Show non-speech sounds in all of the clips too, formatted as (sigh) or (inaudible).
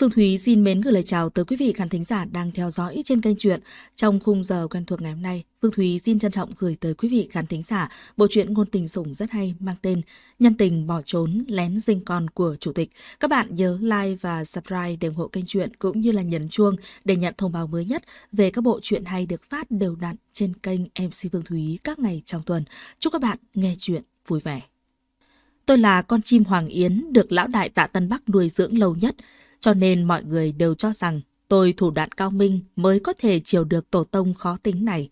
Phương Thúy xin mến gửi lời chào tới quý vị khán thính giả đang theo dõi trên kênh truyện. Trong khung giờ quen thuộc ngày hôm nay, Phương Thúy xin trân trọng gửi tới quý vị khán thính giả bộ truyện ngôn tình sủng rất hay mang tên Nhân tình bỏ trốn lén dinh con của chủ tịch. Các bạn nhớ like và subscribe để ủng hộ kênh truyện cũng như là nhấn chuông để nhận thông báo mới nhất về các bộ truyện hay được phát đều đặn trên kênh MC Phương Thúy các ngày trong tuần. Chúc các bạn nghe truyện vui vẻ. Tôi là con chim Hoàng Yến được lão đại tạ Tân Bắc nuôi dưỡng lâu nhất cho nên mọi người đều cho rằng tôi thủ đoạn cao minh mới có thể chiều được tổ tông khó tính này.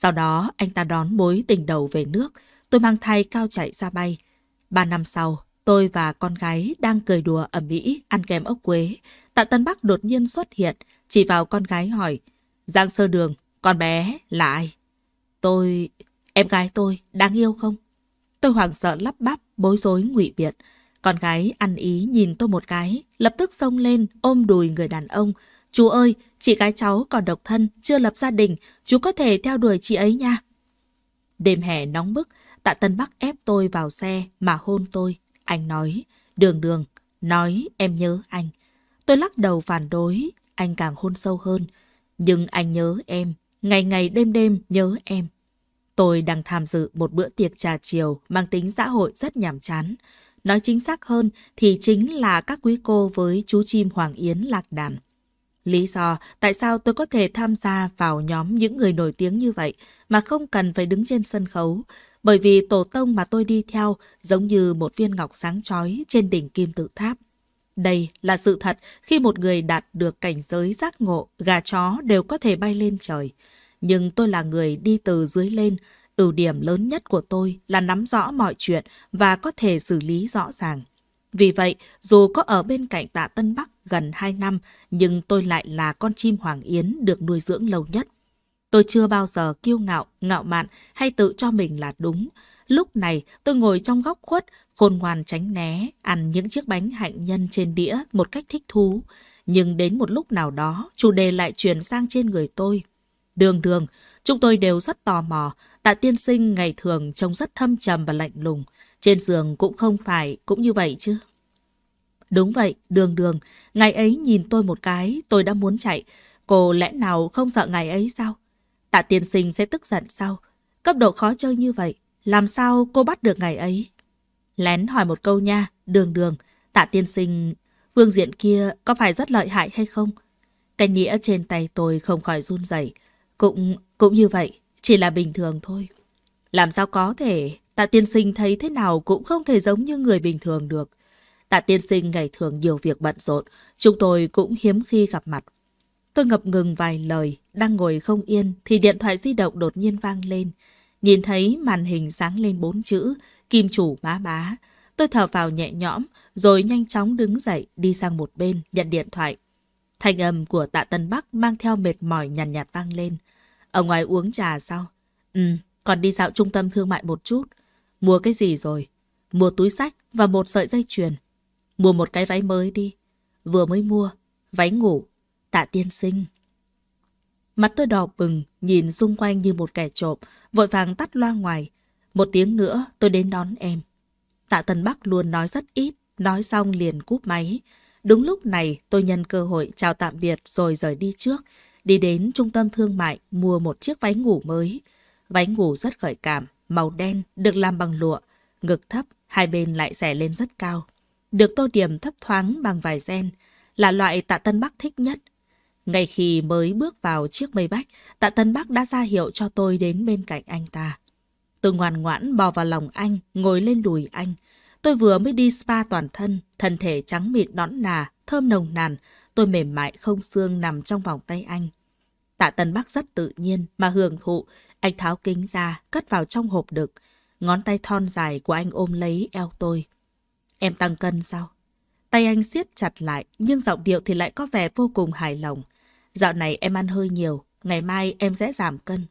Sau đó anh ta đón mối tình đầu về nước, tôi mang thai cao chạy ra bay. Ba năm sau, tôi và con gái đang cười đùa ở Mỹ ăn kem ốc quế. Tạ Tân Bắc đột nhiên xuất hiện, chỉ vào con gái hỏi, Giang Sơ Đường, con bé là ai? Tôi... em gái tôi, đáng yêu không? Tôi hoảng sợ lắp bắp, bối rối ngụy biện. Con gái ăn ý nhìn tôi một cái, lập tức xông lên ôm đùi người đàn ông. Chú ơi, chị gái cháu còn độc thân, chưa lập gia đình, chú có thể theo đuổi chị ấy nha. Đêm hè nóng bức, tạ Tân Bắc ép tôi vào xe mà hôn tôi. Anh nói, đường đường, nói em nhớ anh. Tôi lắc đầu phản đối, anh càng hôn sâu hơn. Nhưng anh nhớ em, ngày ngày đêm đêm nhớ em. Tôi đang tham dự một bữa tiệc trà chiều mang tính xã hội rất nhàm chán nói chính xác hơn thì chính là các quý cô với chú chim Hoàng Yến Lạc đàn Lý do tại sao tôi có thể tham gia vào nhóm những người nổi tiếng như vậy mà không cần phải đứng trên sân khấu, bởi vì tổ tông mà tôi đi theo giống như một viên ngọc sáng chói trên đỉnh kim tự tháp. Đây là sự thật khi một người đạt được cảnh giới giác ngộ, gà chó đều có thể bay lên trời. Nhưng tôi là người đi từ dưới lên, Ưu điểm lớn nhất của tôi là nắm rõ mọi chuyện và có thể xử lý rõ ràng. Vì vậy, dù có ở bên cạnh tạ Tân Bắc gần 2 năm, nhưng tôi lại là con chim Hoàng Yến được nuôi dưỡng lâu nhất. Tôi chưa bao giờ kiêu ngạo, ngạo mạn hay tự cho mình là đúng. Lúc này, tôi ngồi trong góc khuất, khôn ngoan tránh né, ăn những chiếc bánh hạnh nhân trên đĩa một cách thích thú. Nhưng đến một lúc nào đó, chủ đề lại chuyển sang trên người tôi. Đường đường, chúng tôi đều rất tò mò Tạ tiên sinh ngày thường trông rất thâm trầm và lạnh lùng, trên giường cũng không phải cũng như vậy chứ. Đúng vậy, đường đường, ngày ấy nhìn tôi một cái, tôi đã muốn chạy, cô lẽ nào không sợ ngày ấy sao? Tạ tiên sinh sẽ tức giận sao? Cấp độ khó chơi như vậy, làm sao cô bắt được ngày ấy? Lén hỏi một câu nha, đường đường, tạ tiên sinh, phương diện kia có phải rất lợi hại hay không? Cái nĩa trên tay tôi không khỏi run rẩy cũng, cũng như vậy. Chỉ là bình thường thôi. Làm sao có thể, tạ tiên sinh thấy thế nào cũng không thể giống như người bình thường được. Tạ tiên sinh ngày thường nhiều việc bận rộn, chúng tôi cũng hiếm khi gặp mặt. Tôi ngập ngừng vài lời, đang ngồi không yên thì điện thoại di động đột nhiên vang lên. Nhìn thấy màn hình sáng lên bốn chữ, kim chủ bá bá. Tôi thở vào nhẹ nhõm, rồi nhanh chóng đứng dậy đi sang một bên nhận điện thoại. Thanh âm của tạ Tân Bắc mang theo mệt mỏi nhàn nhạt, nhạt vang lên. Ở ngoài uống trà sao? Ừ, còn đi dạo trung tâm thương mại một chút. Mua cái gì rồi? Mua túi sách và một sợi dây chuyền. Mua một cái váy mới đi. Vừa mới mua, váy ngủ, tạ tiên sinh. Mặt tôi đỏ bừng, nhìn xung quanh như một kẻ trộm, vội vàng tắt loa ngoài. Một tiếng nữa tôi đến đón em. Tạ Tân Bắc luôn nói rất ít, nói xong liền cúp máy. Đúng lúc này tôi nhân cơ hội chào tạm biệt rồi rời đi trước đi đến trung tâm thương mại mua một chiếc váy ngủ mới. Váy ngủ rất gợi cảm, màu đen, được làm bằng lụa, ngực thấp, hai bên lại xẻ lên rất cao. Được tô điểm thấp thoáng bằng vài gen, là loại tạ Tân Bắc thích nhất. Ngay khi mới bước vào chiếc mây bách, tạ Tân Bắc đã ra hiệu cho tôi đến bên cạnh anh ta. Tôi ngoan ngoãn bò vào lòng anh, ngồi lên đùi anh. Tôi vừa mới đi spa toàn thân, thân thể trắng mịn nõn nà, thơm nồng nàn. Tôi mềm mại không xương nằm trong vòng tay anh. Tạ Tân Bắc rất tự nhiên mà hưởng thụ, anh tháo kính ra, cất vào trong hộp đực. Ngón tay thon dài của anh ôm lấy eo tôi. Em tăng cân sao? Tay anh siết chặt lại, nhưng giọng điệu thì lại có vẻ vô cùng hài lòng. Dạo này em ăn hơi nhiều, ngày mai em sẽ giảm cân.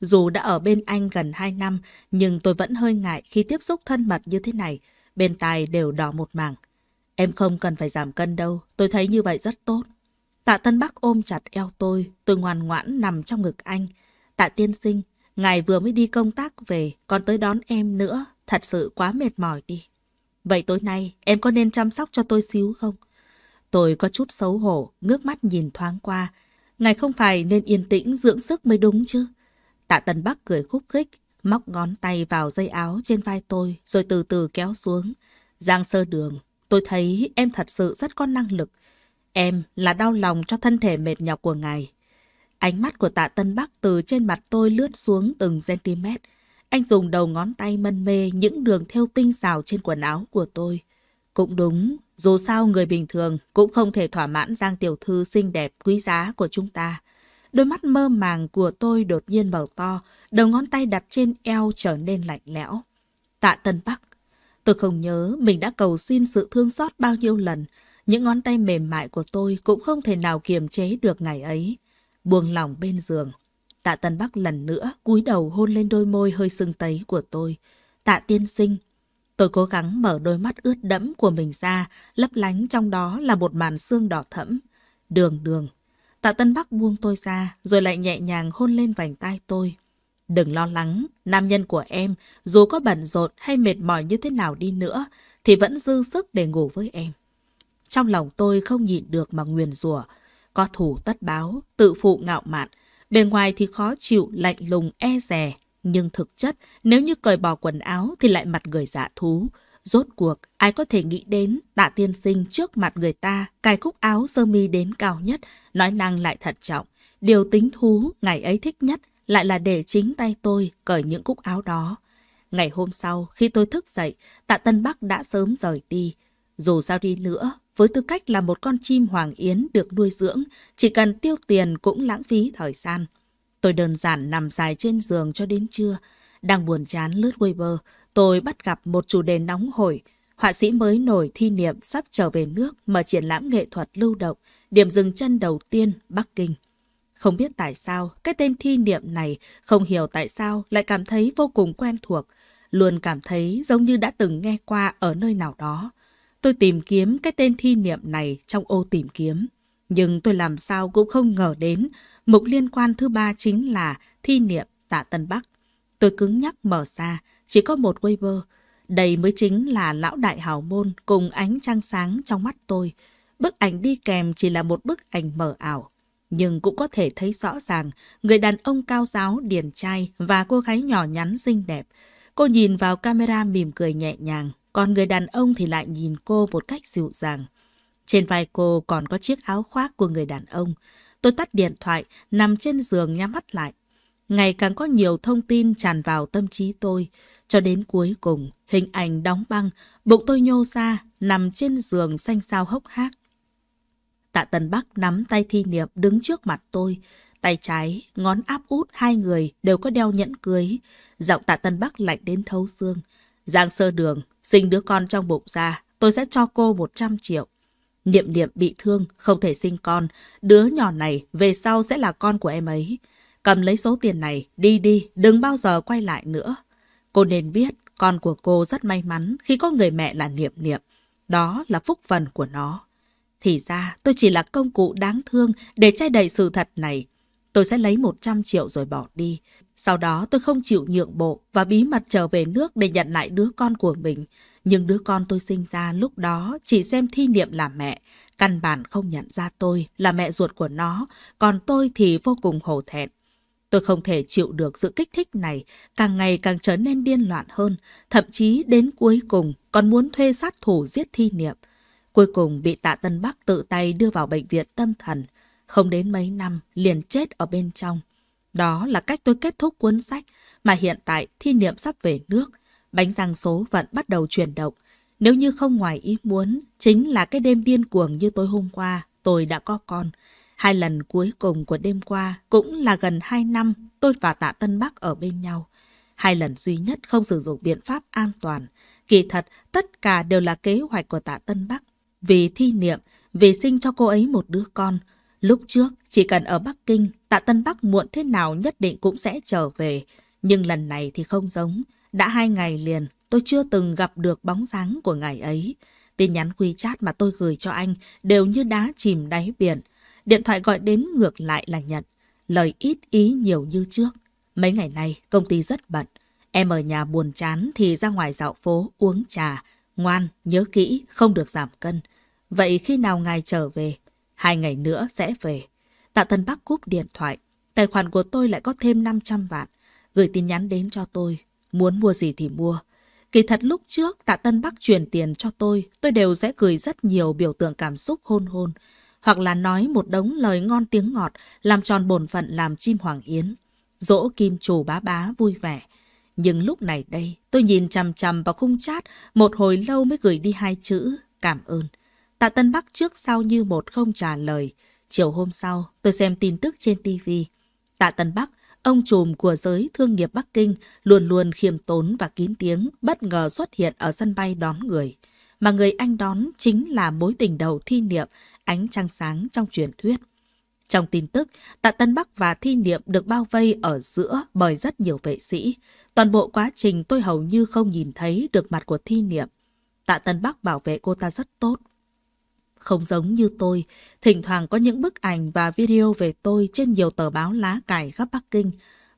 Dù đã ở bên anh gần 2 năm, nhưng tôi vẫn hơi ngại khi tiếp xúc thân mật như thế này. Bên tai đều đỏ một mảng. Em không cần phải giảm cân đâu, tôi thấy như vậy rất tốt. Tạ Tân Bắc ôm chặt eo tôi, tôi ngoan ngoãn nằm trong ngực anh. Tạ Tiên Sinh, ngài vừa mới đi công tác về, còn tới đón em nữa, thật sự quá mệt mỏi đi. Vậy tối nay, em có nên chăm sóc cho tôi xíu không? Tôi có chút xấu hổ, ngước mắt nhìn thoáng qua. Ngài không phải nên yên tĩnh dưỡng sức mới đúng chứ? Tạ Tân Bắc cười khúc khích, móc ngón tay vào dây áo trên vai tôi rồi từ từ kéo xuống. Giang sơ đường, tôi thấy em thật sự rất có năng lực. Em là đau lòng cho thân thể mệt nhọc của ngài. Ánh mắt của tạ Tân Bắc từ trên mặt tôi lướt xuống từng cm. Anh dùng đầu ngón tay mân mê những đường theo tinh xào trên quần áo của tôi. Cũng đúng, dù sao người bình thường cũng không thể thỏa mãn Giang Tiểu Thư xinh đẹp quý giá của chúng ta. Đôi mắt mơ màng của tôi đột nhiên mở to, đầu ngón tay đặt trên eo trở nên lạnh lẽo. Tạ Tân Bắc, tôi không nhớ mình đã cầu xin sự thương xót bao nhiêu lần, những ngón tay mềm mại của tôi cũng không thể nào kiềm chế được ngày ấy. Buông lòng bên giường, Tạ Tân Bắc lần nữa cúi đầu hôn lên đôi môi hơi sưng tấy của tôi. Tạ tiên sinh. Tôi cố gắng mở đôi mắt ướt đẫm của mình ra, lấp lánh trong đó là một màn xương đỏ thẫm. Đường đường. Tạ Tân Bắc buông tôi ra, rồi lại nhẹ nhàng hôn lên vành tai tôi. Đừng lo lắng, nam nhân của em, dù có bận rộn hay mệt mỏi như thế nào đi nữa, thì vẫn dư sức để ngủ với em. Trong lòng tôi không nhịn được mà nguyền rủa Có thủ tất báo, tự phụ ngạo mạn. Bề ngoài thì khó chịu, lạnh lùng, e rè. Nhưng thực chất, nếu như cởi bỏ quần áo thì lại mặt người dạ thú. Rốt cuộc, ai có thể nghĩ đến tạ tiên sinh trước mặt người ta cài cúc áo sơ mi đến cao nhất, nói năng lại thận trọng. Điều tính thú ngày ấy thích nhất lại là để chính tay tôi cởi những cúc áo đó. Ngày hôm sau, khi tôi thức dậy, tạ Tân Bắc đã sớm rời đi. Dù sao đi nữa, với tư cách là một con chim hoàng yến được nuôi dưỡng, chỉ cần tiêu tiền cũng lãng phí thời gian. Tôi đơn giản nằm dài trên giường cho đến trưa. Đang buồn chán lướt Weibo, tôi bắt gặp một chủ đề nóng hổi. Họa sĩ mới nổi thi niệm sắp trở về nước mở triển lãm nghệ thuật lưu động, điểm dừng chân đầu tiên Bắc Kinh. Không biết tại sao, cái tên thi niệm này không hiểu tại sao lại cảm thấy vô cùng quen thuộc, luôn cảm thấy giống như đã từng nghe qua ở nơi nào đó. Tôi tìm kiếm cái tên thi niệm này trong ô tìm kiếm. Nhưng tôi làm sao cũng không ngờ đến mục liên quan thứ ba chính là thi niệm tạ Tân Bắc. Tôi cứng nhắc mở ra, chỉ có một Weibo. Đây mới chính là lão đại hào môn cùng ánh trăng sáng trong mắt tôi. Bức ảnh đi kèm chỉ là một bức ảnh mờ ảo. Nhưng cũng có thể thấy rõ ràng người đàn ông cao giáo điển trai và cô gái nhỏ nhắn xinh đẹp. Cô nhìn vào camera mỉm cười nhẹ nhàng, còn người đàn ông thì lại nhìn cô một cách dịu dàng. Trên vai cô còn có chiếc áo khoác của người đàn ông. Tôi tắt điện thoại, nằm trên giường nhắm mắt lại. Ngày càng có nhiều thông tin tràn vào tâm trí tôi. Cho đến cuối cùng, hình ảnh đóng băng, bụng tôi nhô ra, nằm trên giường xanh xao hốc hác. Tạ Tân Bắc nắm tay thi niệm đứng trước mặt tôi. Tay trái, ngón áp út hai người đều có đeo nhẫn cưới. Giọng tạ Tân Bắc lạnh đến thấu xương. Giang sơ đường, sinh đứa con trong bụng ra, tôi sẽ cho cô 100 triệu. Niệm niệm bị thương, không thể sinh con, đứa nhỏ này về sau sẽ là con của em ấy. Cầm lấy số tiền này, đi đi, đừng bao giờ quay lại nữa. Cô nên biết, con của cô rất may mắn khi có người mẹ là niệm niệm. Đó là phúc phần của nó. Thì ra tôi chỉ là công cụ đáng thương để che đậy sự thật này. Tôi sẽ lấy 100 triệu rồi bỏ đi. Sau đó tôi không chịu nhượng bộ và bí mật trở về nước để nhận lại đứa con của mình. Nhưng đứa con tôi sinh ra lúc đó chỉ xem thi niệm là mẹ, căn bản không nhận ra tôi là mẹ ruột của nó, còn tôi thì vô cùng hổ thẹn. Tôi không thể chịu được sự kích thích này, càng ngày càng trở nên điên loạn hơn, thậm chí đến cuối cùng còn muốn thuê sát thủ giết thi niệm. Cuối cùng bị tạ Tân Bắc tự tay đưa vào bệnh viện tâm thần, không đến mấy năm liền chết ở bên trong. Đó là cách tôi kết thúc cuốn sách mà hiện tại thi niệm sắp về nước. Bánh răng số vẫn bắt đầu chuyển động. Nếu như không ngoài ý muốn, chính là cái đêm điên cuồng như tối hôm qua, tôi đã có con. Hai lần cuối cùng của đêm qua cũng là gần hai năm tôi và tạ Tân Bắc ở bên nhau. Hai lần duy nhất không sử dụng biện pháp an toàn. Kỳ thật, tất cả đều là kế hoạch của tạ Tân Bắc. Vì thi niệm, vì sinh cho cô ấy một đứa con, Lúc trước, chỉ cần ở Bắc Kinh, tạ Tân Bắc muộn thế nào nhất định cũng sẽ trở về. Nhưng lần này thì không giống. Đã hai ngày liền, tôi chưa từng gặp được bóng dáng của ngày ấy. Tin nhắn quy chat mà tôi gửi cho anh đều như đá chìm đáy biển. Điện thoại gọi đến ngược lại là nhận. Lời ít ý nhiều như trước. Mấy ngày nay, công ty rất bận. Em ở nhà buồn chán thì ra ngoài dạo phố uống trà. Ngoan, nhớ kỹ, không được giảm cân. Vậy khi nào ngài trở về, Hai ngày nữa sẽ về. Tạ Tân Bắc cúp điện thoại. Tài khoản của tôi lại có thêm 500 vạn. Gửi tin nhắn đến cho tôi. Muốn mua gì thì mua. Kỳ thật lúc trước Tạ Tân Bắc truyền tiền cho tôi, tôi đều sẽ gửi rất nhiều biểu tượng cảm xúc hôn hôn. Hoặc là nói một đống lời ngon tiếng ngọt, làm tròn bổn phận làm chim hoàng yến. Dỗ kim chủ bá bá vui vẻ. Nhưng lúc này đây, tôi nhìn chằm chằm vào khung chat, một hồi lâu mới gửi đi hai chữ, cảm ơn. Tạ Tân Bắc trước sau như một không trả lời. Chiều hôm sau, tôi xem tin tức trên TV. Tạ Tân Bắc, ông trùm của giới thương nghiệp Bắc Kinh, luôn luôn khiêm tốn và kín tiếng, bất ngờ xuất hiện ở sân bay đón người. Mà người anh đón chính là mối tình đầu thi niệm, ánh trăng sáng trong truyền thuyết. Trong tin tức, Tạ Tân Bắc và Thi Niệm được bao vây ở giữa bởi rất nhiều vệ sĩ. Toàn bộ quá trình tôi hầu như không nhìn thấy được mặt của Thi Niệm. Tạ Tân Bắc bảo vệ cô ta rất tốt. Không giống như tôi, thỉnh thoảng có những bức ảnh và video về tôi trên nhiều tờ báo lá cải khắp Bắc Kinh.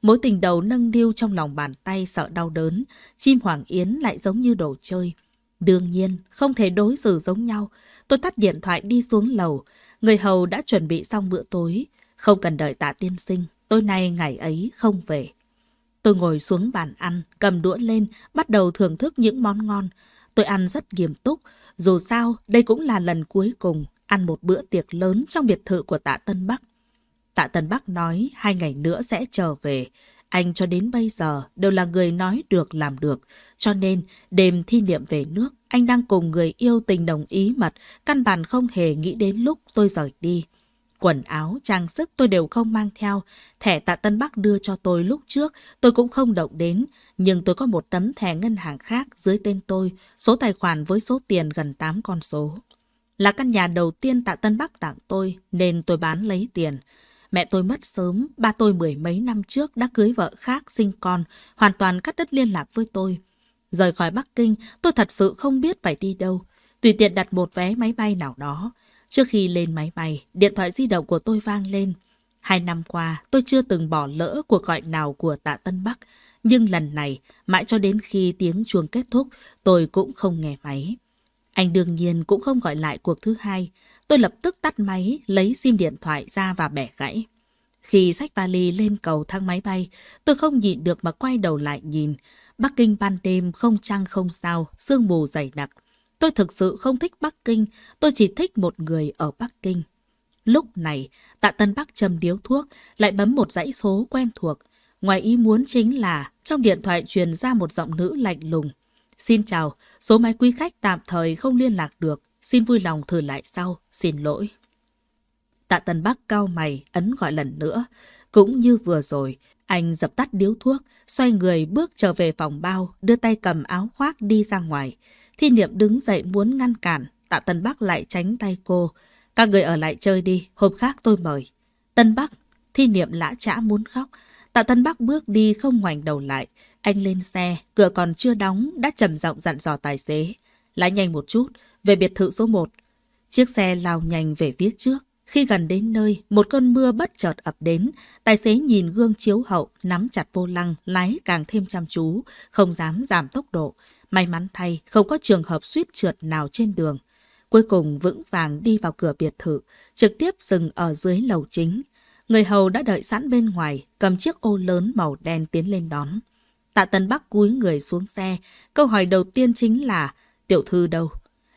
Mối tình đầu nâng niu trong lòng bàn tay sợ đau đớn, chim hoàng yến lại giống như đồ chơi. Đương nhiên, không thể đối xử giống nhau. Tôi tắt điện thoại đi xuống lầu. Người hầu đã chuẩn bị xong bữa tối. Không cần đợi tạ tiên sinh, tôi nay ngày ấy không về. Tôi ngồi xuống bàn ăn, cầm đũa lên, bắt đầu thưởng thức những món ngon. Tôi ăn rất nghiêm túc, dù sao, đây cũng là lần cuối cùng ăn một bữa tiệc lớn trong biệt thự của tạ Tân Bắc. Tạ Tân Bắc nói hai ngày nữa sẽ trở về. Anh cho đến bây giờ đều là người nói được làm được. Cho nên, đêm thi niệm về nước, anh đang cùng người yêu tình đồng ý mật, căn bản không hề nghĩ đến lúc tôi rời đi quần áo, trang sức tôi đều không mang theo. Thẻ tạ Tân Bắc đưa cho tôi lúc trước, tôi cũng không động đến. Nhưng tôi có một tấm thẻ ngân hàng khác dưới tên tôi, số tài khoản với số tiền gần 8 con số. Là căn nhà đầu tiên tạ Tân Bắc tặng tôi, nên tôi bán lấy tiền. Mẹ tôi mất sớm, ba tôi mười mấy năm trước đã cưới vợ khác, sinh con, hoàn toàn cắt đứt liên lạc với tôi. Rời khỏi Bắc Kinh, tôi thật sự không biết phải đi đâu. Tùy tiện đặt một vé máy bay nào đó, Trước khi lên máy bay, điện thoại di động của tôi vang lên. Hai năm qua, tôi chưa từng bỏ lỡ cuộc gọi nào của tạ Tân Bắc. Nhưng lần này, mãi cho đến khi tiếng chuông kết thúc, tôi cũng không nghe máy. Anh đương nhiên cũng không gọi lại cuộc thứ hai. Tôi lập tức tắt máy, lấy sim điện thoại ra và bẻ gãy. Khi sách vali lên cầu thang máy bay, tôi không nhịn được mà quay đầu lại nhìn. Bắc Kinh ban đêm không trăng không sao, sương mù dày đặc. Tôi thực sự không thích Bắc Kinh, tôi chỉ thích một người ở Bắc Kinh. Lúc này, tạ Tân Bắc châm điếu thuốc, lại bấm một dãy số quen thuộc. Ngoài ý muốn chính là trong điện thoại truyền ra một giọng nữ lạnh lùng. Xin chào, số máy quý khách tạm thời không liên lạc được. Xin vui lòng thử lại sau, xin lỗi. Tạ Tân Bắc cao mày, ấn gọi lần nữa. Cũng như vừa rồi, anh dập tắt điếu thuốc, xoay người bước trở về phòng bao, đưa tay cầm áo khoác đi ra ngoài. Thi Niệm đứng dậy muốn ngăn cản, tạ Tân Bắc lại tránh tay cô. Các người ở lại chơi đi, hôm khác tôi mời. Tân Bắc, Thi Niệm lã chã muốn khóc. Tạ Tân Bắc bước đi không ngoảnh đầu lại. Anh lên xe, cửa còn chưa đóng, đã trầm giọng dặn dò tài xế. Lái nhanh một chút, về biệt thự số 1. Chiếc xe lao nhanh về phía trước. Khi gần đến nơi, một cơn mưa bất chợt ập đến, tài xế nhìn gương chiếu hậu, nắm chặt vô lăng, lái càng thêm chăm chú, không dám giảm tốc độ. May mắn thay, không có trường hợp suýt trượt nào trên đường. Cuối cùng vững vàng đi vào cửa biệt thự, trực tiếp dừng ở dưới lầu chính. Người hầu đã đợi sẵn bên ngoài, cầm chiếc ô lớn màu đen tiến lên đón. Tạ Tân Bắc cúi người xuống xe, câu hỏi đầu tiên chính là tiểu thư đâu?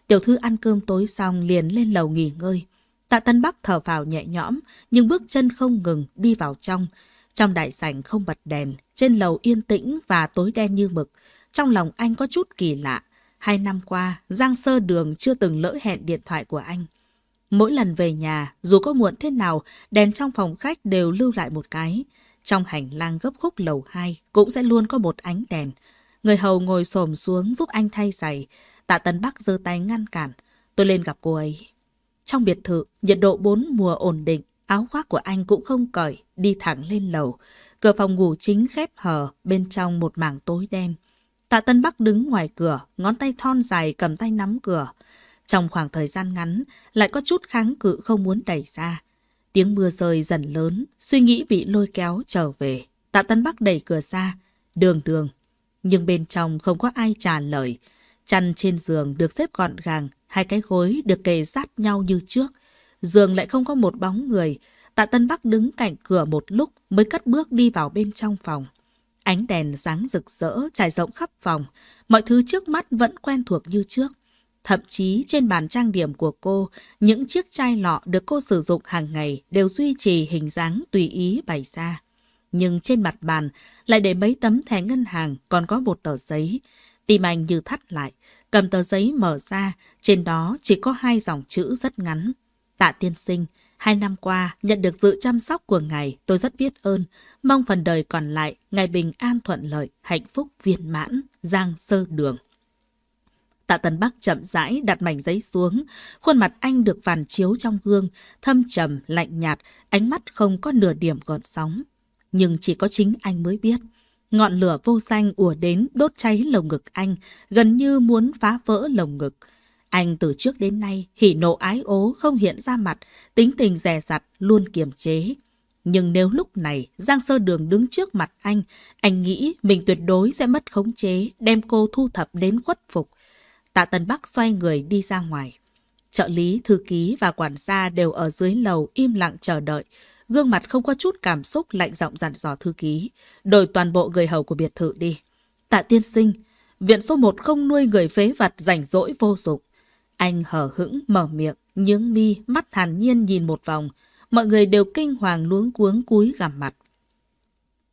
Tiểu thư ăn cơm tối xong liền lên lầu nghỉ ngơi. Tạ Tân Bắc thở vào nhẹ nhõm, nhưng bước chân không ngừng đi vào trong. Trong đại sảnh không bật đèn, trên lầu yên tĩnh và tối đen như mực, trong lòng anh có chút kỳ lạ. Hai năm qua, Giang Sơ Đường chưa từng lỡ hẹn điện thoại của anh. Mỗi lần về nhà, dù có muộn thế nào, đèn trong phòng khách đều lưu lại một cái. Trong hành lang gấp khúc lầu 2 cũng sẽ luôn có một ánh đèn. Người hầu ngồi xổm xuống giúp anh thay giày. Tạ Tấn Bắc giơ tay ngăn cản. Tôi lên gặp cô ấy. Trong biệt thự, nhiệt độ bốn mùa ổn định, áo khoác của anh cũng không cởi, đi thẳng lên lầu. Cửa phòng ngủ chính khép hờ, bên trong một mảng tối đen. Tạ Tân Bắc đứng ngoài cửa, ngón tay thon dài cầm tay nắm cửa. Trong khoảng thời gian ngắn, lại có chút kháng cự không muốn đẩy ra. Tiếng mưa rơi dần lớn, suy nghĩ bị lôi kéo trở về. Tạ Tân Bắc đẩy cửa ra, đường đường. Nhưng bên trong không có ai trả lời. Chăn trên giường được xếp gọn gàng, hai cái gối được kề sát nhau như trước. Giường lại không có một bóng người. Tạ Tân Bắc đứng cạnh cửa một lúc mới cất bước đi vào bên trong phòng. Ánh đèn sáng rực rỡ trải rộng khắp phòng, mọi thứ trước mắt vẫn quen thuộc như trước. Thậm chí trên bàn trang điểm của cô, những chiếc chai lọ được cô sử dụng hàng ngày đều duy trì hình dáng tùy ý bày ra. Nhưng trên mặt bàn lại để mấy tấm thẻ ngân hàng còn có một tờ giấy. Tim anh như thắt lại, cầm tờ giấy mở ra, trên đó chỉ có hai dòng chữ rất ngắn. Tạ tiên sinh, Hai năm qua, nhận được sự chăm sóc của Ngài, tôi rất biết ơn. Mong phần đời còn lại, Ngài bình an thuận lợi, hạnh phúc viên mãn, giang sơ đường. Tạ Tân Bắc chậm rãi đặt mảnh giấy xuống, khuôn mặt anh được phản chiếu trong gương, thâm trầm, lạnh nhạt, ánh mắt không có nửa điểm gợn sóng. Nhưng chỉ có chính anh mới biết. Ngọn lửa vô danh ùa đến đốt cháy lồng ngực anh, gần như muốn phá vỡ lồng ngực. Anh từ trước đến nay hỉ nộ ái ố không hiện ra mặt, tính tình dè dặt luôn kiềm chế. Nhưng nếu lúc này Giang Sơ Đường đứng trước mặt anh, anh nghĩ mình tuyệt đối sẽ mất khống chế, đem cô thu thập đến khuất phục. Tạ Tân Bắc xoay người đi ra ngoài. Trợ lý, thư ký và quản gia đều ở dưới lầu im lặng chờ đợi. Gương mặt không có chút cảm xúc lạnh giọng dặn dò thư ký. Đổi toàn bộ người hầu của biệt thự đi. Tạ Tiên Sinh, viện số 1 không nuôi người phế vật rảnh rỗi vô dụng. Anh hở hững mở miệng, nhướng mi, mắt hàn nhiên nhìn một vòng. Mọi người đều kinh hoàng luống cuống cúi gằm mặt.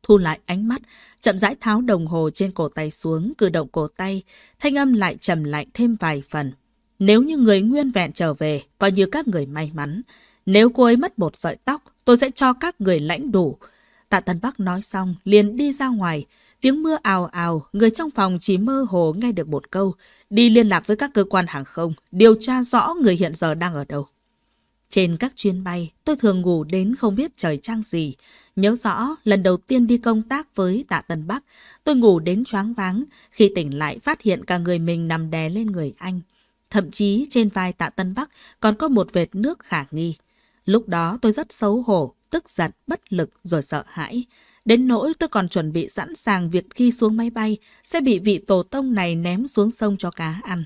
Thu lại ánh mắt, chậm rãi tháo đồng hồ trên cổ tay xuống, cử động cổ tay, thanh âm lại trầm lạnh thêm vài phần. Nếu như người nguyên vẹn trở về, coi như các người may mắn. Nếu cô ấy mất một sợi tóc, tôi sẽ cho các người lãnh đủ. Tạ Tân Bắc nói xong, liền đi ra ngoài. Tiếng mưa ào ào, người trong phòng chỉ mơ hồ nghe được một câu đi liên lạc với các cơ quan hàng không, điều tra rõ người hiện giờ đang ở đâu. Trên các chuyến bay, tôi thường ngủ đến không biết trời trăng gì. Nhớ rõ, lần đầu tiên đi công tác với Tạ Tân Bắc, tôi ngủ đến choáng váng, khi tỉnh lại phát hiện cả người mình nằm đè lên người anh. Thậm chí trên vai Tạ Tân Bắc còn có một vệt nước khả nghi. Lúc đó tôi rất xấu hổ, tức giận, bất lực rồi sợ hãi. Đến nỗi tôi còn chuẩn bị sẵn sàng việc khi xuống máy bay sẽ bị vị tổ tông này ném xuống sông cho cá ăn.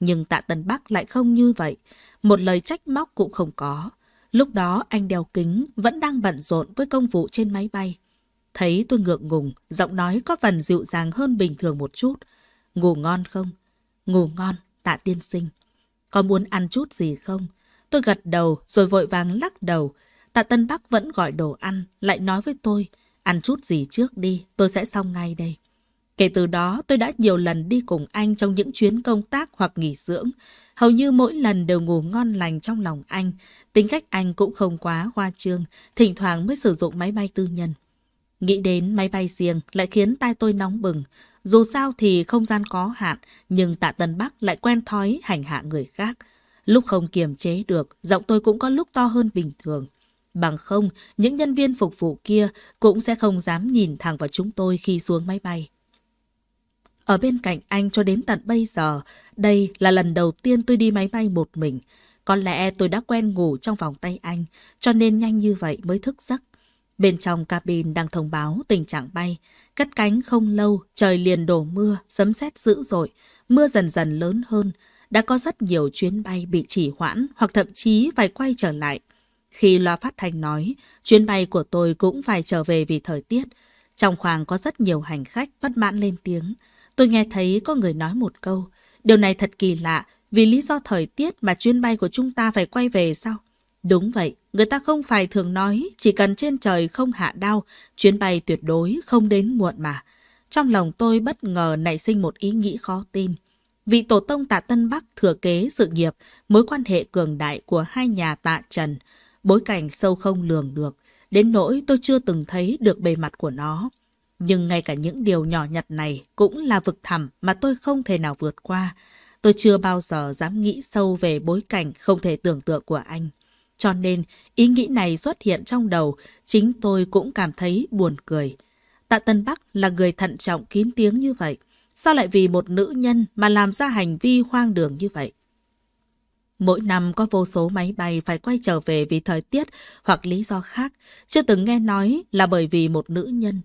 Nhưng tạ Tân Bắc lại không như vậy. Một lời trách móc cũng không có. Lúc đó anh đeo kính vẫn đang bận rộn với công vụ trên máy bay. Thấy tôi ngượng ngùng, giọng nói có phần dịu dàng hơn bình thường một chút. Ngủ ngon không? Ngủ ngon, tạ tiên sinh. Có muốn ăn chút gì không? Tôi gật đầu rồi vội vàng lắc đầu. Tạ Tân Bắc vẫn gọi đồ ăn, lại nói với tôi – Ăn chút gì trước đi, tôi sẽ xong ngay đây. Kể từ đó, tôi đã nhiều lần đi cùng anh trong những chuyến công tác hoặc nghỉ dưỡng. Hầu như mỗi lần đều ngủ ngon lành trong lòng anh. Tính cách anh cũng không quá hoa trương, thỉnh thoảng mới sử dụng máy bay tư nhân. Nghĩ đến máy bay riêng lại khiến tai tôi nóng bừng. Dù sao thì không gian có hạn, nhưng tạ Tân Bắc lại quen thói hành hạ người khác. Lúc không kiềm chế được, giọng tôi cũng có lúc to hơn bình thường. Bằng không, những nhân viên phục vụ kia cũng sẽ không dám nhìn thẳng vào chúng tôi khi xuống máy bay. Ở bên cạnh anh cho đến tận bây giờ, đây là lần đầu tiên tôi đi máy bay một mình. Có lẽ tôi đã quen ngủ trong vòng tay anh, cho nên nhanh như vậy mới thức giấc. Bên trong cabin đang thông báo tình trạng bay. Cất cánh không lâu, trời liền đổ mưa, sấm sét dữ dội. Mưa dần dần lớn hơn. Đã có rất nhiều chuyến bay bị trì hoãn hoặc thậm chí phải quay trở lại. Khi loa phát thanh nói, chuyến bay của tôi cũng phải trở về vì thời tiết. Trong khoang có rất nhiều hành khách bất mãn lên tiếng. Tôi nghe thấy có người nói một câu. Điều này thật kỳ lạ, vì lý do thời tiết mà chuyến bay của chúng ta phải quay về sao? Đúng vậy, người ta không phải thường nói chỉ cần trên trời không hạ đau, chuyến bay tuyệt đối không đến muộn mà. Trong lòng tôi bất ngờ nảy sinh một ý nghĩ khó tin. Vị tổ tông tạ Tân Bắc thừa kế sự nghiệp, mối quan hệ cường đại của hai nhà tạ Trần – bối cảnh sâu không lường được, đến nỗi tôi chưa từng thấy được bề mặt của nó. Nhưng ngay cả những điều nhỏ nhặt này cũng là vực thẳm mà tôi không thể nào vượt qua. Tôi chưa bao giờ dám nghĩ sâu về bối cảnh không thể tưởng tượng của anh. Cho nên, ý nghĩ này xuất hiện trong đầu, chính tôi cũng cảm thấy buồn cười. Tạ Tân Bắc là người thận trọng kín tiếng như vậy. Sao lại vì một nữ nhân mà làm ra hành vi hoang đường như vậy? Mỗi năm có vô số máy bay phải quay trở về vì thời tiết hoặc lý do khác, chưa từng nghe nói là bởi vì một nữ nhân.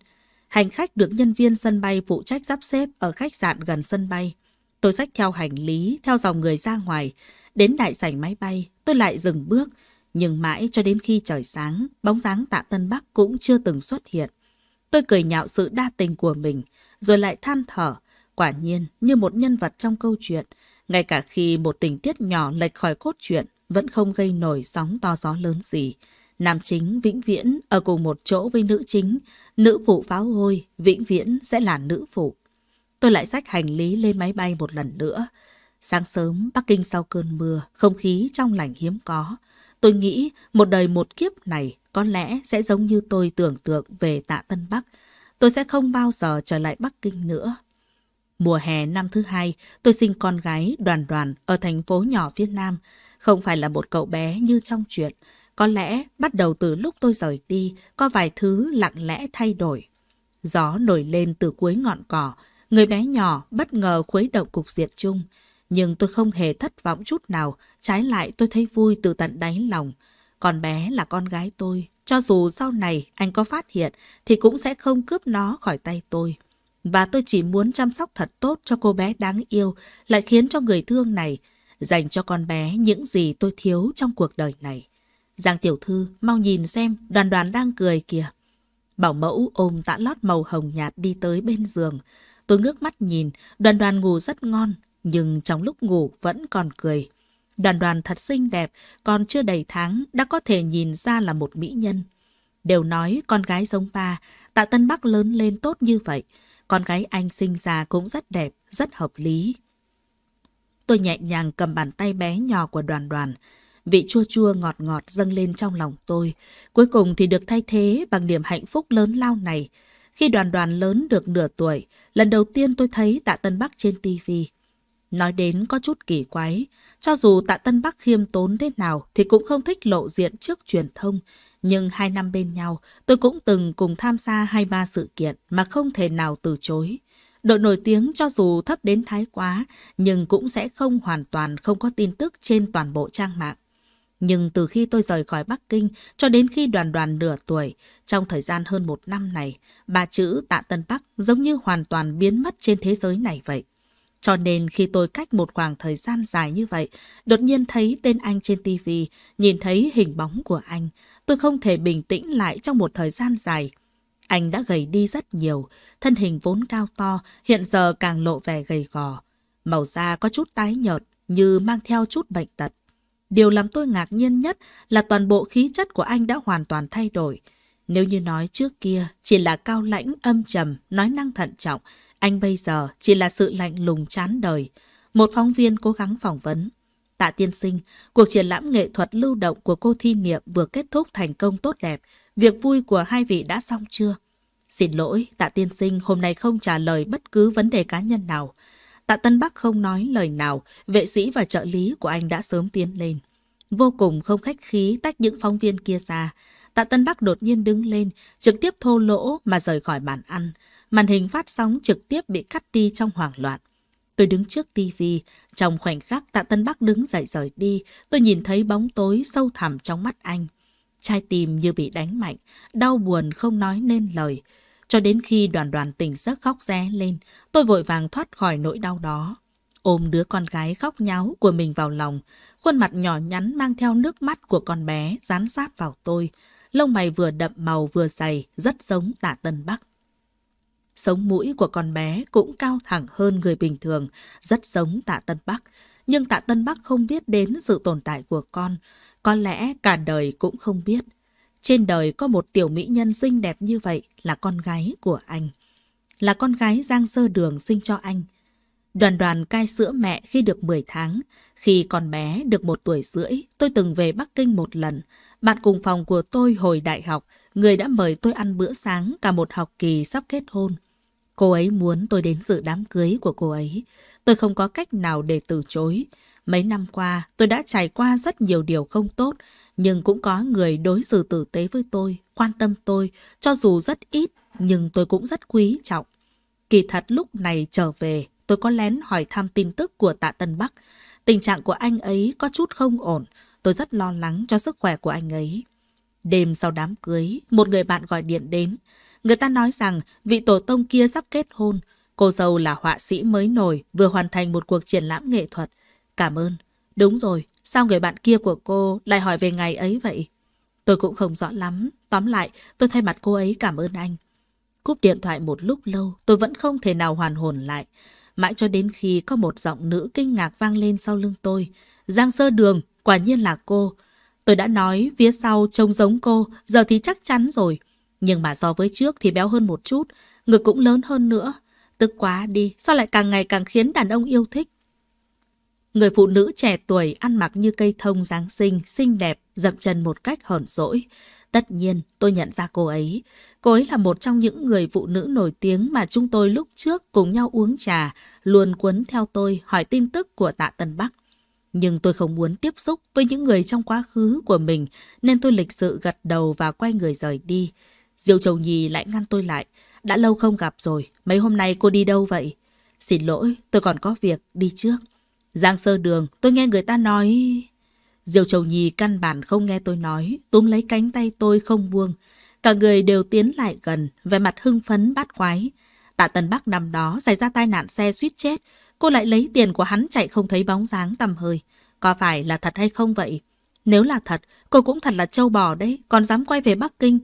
Hành khách được nhân viên sân bay phụ trách sắp xếp ở khách sạn gần sân bay. Tôi xách theo hành lý, theo dòng người ra ngoài. Đến đại sảnh máy bay, tôi lại dừng bước. Nhưng mãi cho đến khi trời sáng, bóng dáng tạ Tân Bắc cũng chưa từng xuất hiện. Tôi cười nhạo sự đa tình của mình, rồi lại than thở. Quả nhiên, như một nhân vật trong câu chuyện – ngay cả khi một tình tiết nhỏ lệch khỏi cốt truyện vẫn không gây nổi sóng to gió lớn gì. Nam chính vĩnh viễn ở cùng một chỗ với nữ chính, nữ phụ pháo hôi vĩnh viễn sẽ là nữ phụ. Tôi lại xách hành lý lên máy bay một lần nữa. Sáng sớm, Bắc Kinh sau cơn mưa, không khí trong lành hiếm có. Tôi nghĩ một đời một kiếp này có lẽ sẽ giống như tôi tưởng tượng về tạ Tân Bắc. Tôi sẽ không bao giờ trở lại Bắc Kinh nữa. Mùa hè năm thứ hai, tôi sinh con gái đoàn đoàn ở thành phố nhỏ Việt Nam. Không phải là một cậu bé như trong chuyện. Có lẽ bắt đầu từ lúc tôi rời đi, có vài thứ lặng lẽ thay đổi. Gió nổi lên từ cuối ngọn cỏ, người bé nhỏ bất ngờ khuấy động cục diện chung. Nhưng tôi không hề thất vọng chút nào, trái lại tôi thấy vui từ tận đáy lòng. Con bé là con gái tôi, cho dù sau này anh có phát hiện thì cũng sẽ không cướp nó khỏi tay tôi và tôi chỉ muốn chăm sóc thật tốt cho cô bé đáng yêu, lại khiến cho người thương này dành cho con bé những gì tôi thiếu trong cuộc đời này. Giang tiểu thư mau nhìn xem, đoàn đoàn đang cười kìa. Bảo mẫu ôm tã lót màu hồng nhạt đi tới bên giường. Tôi ngước mắt nhìn, đoàn đoàn ngủ rất ngon, nhưng trong lúc ngủ vẫn còn cười. Đoàn đoàn thật xinh đẹp, còn chưa đầy tháng đã có thể nhìn ra là một mỹ nhân. Đều nói con gái giống ba, tạ Tân Bắc lớn lên tốt như vậy. Con gái anh sinh ra cũng rất đẹp, rất hợp lý. Tôi nhẹ nhàng cầm bàn tay bé nhỏ của đoàn đoàn. Vị chua chua ngọt ngọt dâng lên trong lòng tôi. Cuối cùng thì được thay thế bằng niềm hạnh phúc lớn lao này. Khi đoàn đoàn lớn được nửa tuổi, lần đầu tiên tôi thấy Tạ Tân Bắc trên TV. Nói đến có chút kỳ quái, cho dù Tạ Tân Bắc khiêm tốn thế nào thì cũng không thích lộ diện trước truyền thông nhưng hai năm bên nhau, tôi cũng từng cùng tham gia hai ba sự kiện mà không thể nào từ chối. Đội nổi tiếng cho dù thấp đến thái quá, nhưng cũng sẽ không hoàn toàn không có tin tức trên toàn bộ trang mạng. Nhưng từ khi tôi rời khỏi Bắc Kinh cho đến khi đoàn đoàn nửa tuổi, trong thời gian hơn một năm này, bà chữ tạ Tân Bắc giống như hoàn toàn biến mất trên thế giới này vậy. Cho nên khi tôi cách một khoảng thời gian dài như vậy, đột nhiên thấy tên anh trên TV, nhìn thấy hình bóng của anh, Tôi không thể bình tĩnh lại trong một thời gian dài. Anh đã gầy đi rất nhiều, thân hình vốn cao to, hiện giờ càng lộ vẻ gầy gò. Màu da có chút tái nhợt, như mang theo chút bệnh tật. Điều làm tôi ngạc nhiên nhất là toàn bộ khí chất của anh đã hoàn toàn thay đổi. Nếu như nói trước kia chỉ là cao lãnh, âm trầm, nói năng thận trọng, anh bây giờ chỉ là sự lạnh lùng chán đời. Một phóng viên cố gắng phỏng vấn. Tạ Tiên Sinh, cuộc triển lãm nghệ thuật lưu động của cô thi niệm vừa kết thúc thành công tốt đẹp. Việc vui của hai vị đã xong chưa? Xin lỗi, Tạ Tiên Sinh hôm nay không trả lời bất cứ vấn đề cá nhân nào. Tạ Tân Bắc không nói lời nào, vệ sĩ và trợ lý của anh đã sớm tiến lên. Vô cùng không khách khí tách những phóng viên kia ra. Tạ Tân Bắc đột nhiên đứng lên, trực tiếp thô lỗ mà rời khỏi bàn ăn. Màn hình phát sóng trực tiếp bị cắt đi trong hoảng loạn. Tôi đứng trước tivi, trong khoảnh khắc Tạ Tân Bắc đứng dậy rời đi, tôi nhìn thấy bóng tối sâu thẳm trong mắt anh. Trái tim như bị đánh mạnh, đau buồn không nói nên lời. Cho đến khi đoàn đoàn tỉnh giấc khóc ré lên, tôi vội vàng thoát khỏi nỗi đau đó. Ôm đứa con gái khóc nháo của mình vào lòng, khuôn mặt nhỏ nhắn mang theo nước mắt của con bé dán sát vào tôi. Lông mày vừa đậm màu vừa dày, rất giống tạ Tân Bắc sống mũi của con bé cũng cao thẳng hơn người bình thường, rất giống tạ Tân Bắc. Nhưng tạ Tân Bắc không biết đến sự tồn tại của con, có lẽ cả đời cũng không biết. Trên đời có một tiểu mỹ nhân xinh đẹp như vậy là con gái của anh. Là con gái Giang Sơ Đường sinh cho anh. Đoàn đoàn cai sữa mẹ khi được 10 tháng. Khi con bé được một tuổi rưỡi, tôi từng về Bắc Kinh một lần. Bạn cùng phòng của tôi hồi đại học, người đã mời tôi ăn bữa sáng cả một học kỳ sắp kết hôn. Cô ấy muốn tôi đến dự đám cưới của cô ấy. Tôi không có cách nào để từ chối. Mấy năm qua, tôi đã trải qua rất nhiều điều không tốt, nhưng cũng có người đối xử tử tế với tôi, quan tâm tôi, cho dù rất ít, nhưng tôi cũng rất quý trọng. Kỳ thật lúc này trở về, tôi có lén hỏi thăm tin tức của tạ Tân Bắc. Tình trạng của anh ấy có chút không ổn, tôi rất lo lắng cho sức khỏe của anh ấy. Đêm sau đám cưới, một người bạn gọi điện đến, Người ta nói rằng vị tổ tông kia sắp kết hôn. Cô dâu là họa sĩ mới nổi, vừa hoàn thành một cuộc triển lãm nghệ thuật. Cảm ơn. Đúng rồi, sao người bạn kia của cô lại hỏi về ngày ấy vậy? Tôi cũng không rõ lắm. Tóm lại, tôi thay mặt cô ấy cảm ơn anh. Cúp điện thoại một lúc lâu, tôi vẫn không thể nào hoàn hồn lại. Mãi cho đến khi có một giọng nữ kinh ngạc vang lên sau lưng tôi. Giang sơ đường, quả nhiên là cô. Tôi đã nói phía sau trông giống cô, giờ thì chắc chắn rồi. Nhưng mà so với trước thì béo hơn một chút, ngực cũng lớn hơn nữa. Tức quá đi, sao lại càng ngày càng khiến đàn ông yêu thích. Người phụ nữ trẻ tuổi ăn mặc như cây thông Giáng sinh, xinh đẹp, dậm chân một cách hờn rỗi. Tất nhiên, tôi nhận ra cô ấy. Cô ấy là một trong những người phụ nữ nổi tiếng mà chúng tôi lúc trước cùng nhau uống trà, luôn cuốn theo tôi hỏi tin tức của tạ Tân Bắc. Nhưng tôi không muốn tiếp xúc với những người trong quá khứ của mình, nên tôi lịch sự gật đầu và quay người rời đi. Diêu Châu Nhi lại ngăn tôi lại. Đã lâu không gặp rồi, mấy hôm nay cô đi đâu vậy? Xin lỗi, tôi còn có việc, đi trước. Giang sơ đường, tôi nghe người ta nói... Diêu Châu Nhi căn bản không nghe tôi nói, túm lấy cánh tay tôi không buông. Cả người đều tiến lại gần, về mặt hưng phấn bát quái. Tạ Tân Bắc năm đó xảy ra tai nạn xe suýt chết, cô lại lấy tiền của hắn chạy không thấy bóng dáng tầm hơi. Có phải là thật hay không vậy? Nếu là thật, cô cũng thật là châu bò đấy, còn dám quay về Bắc Kinh,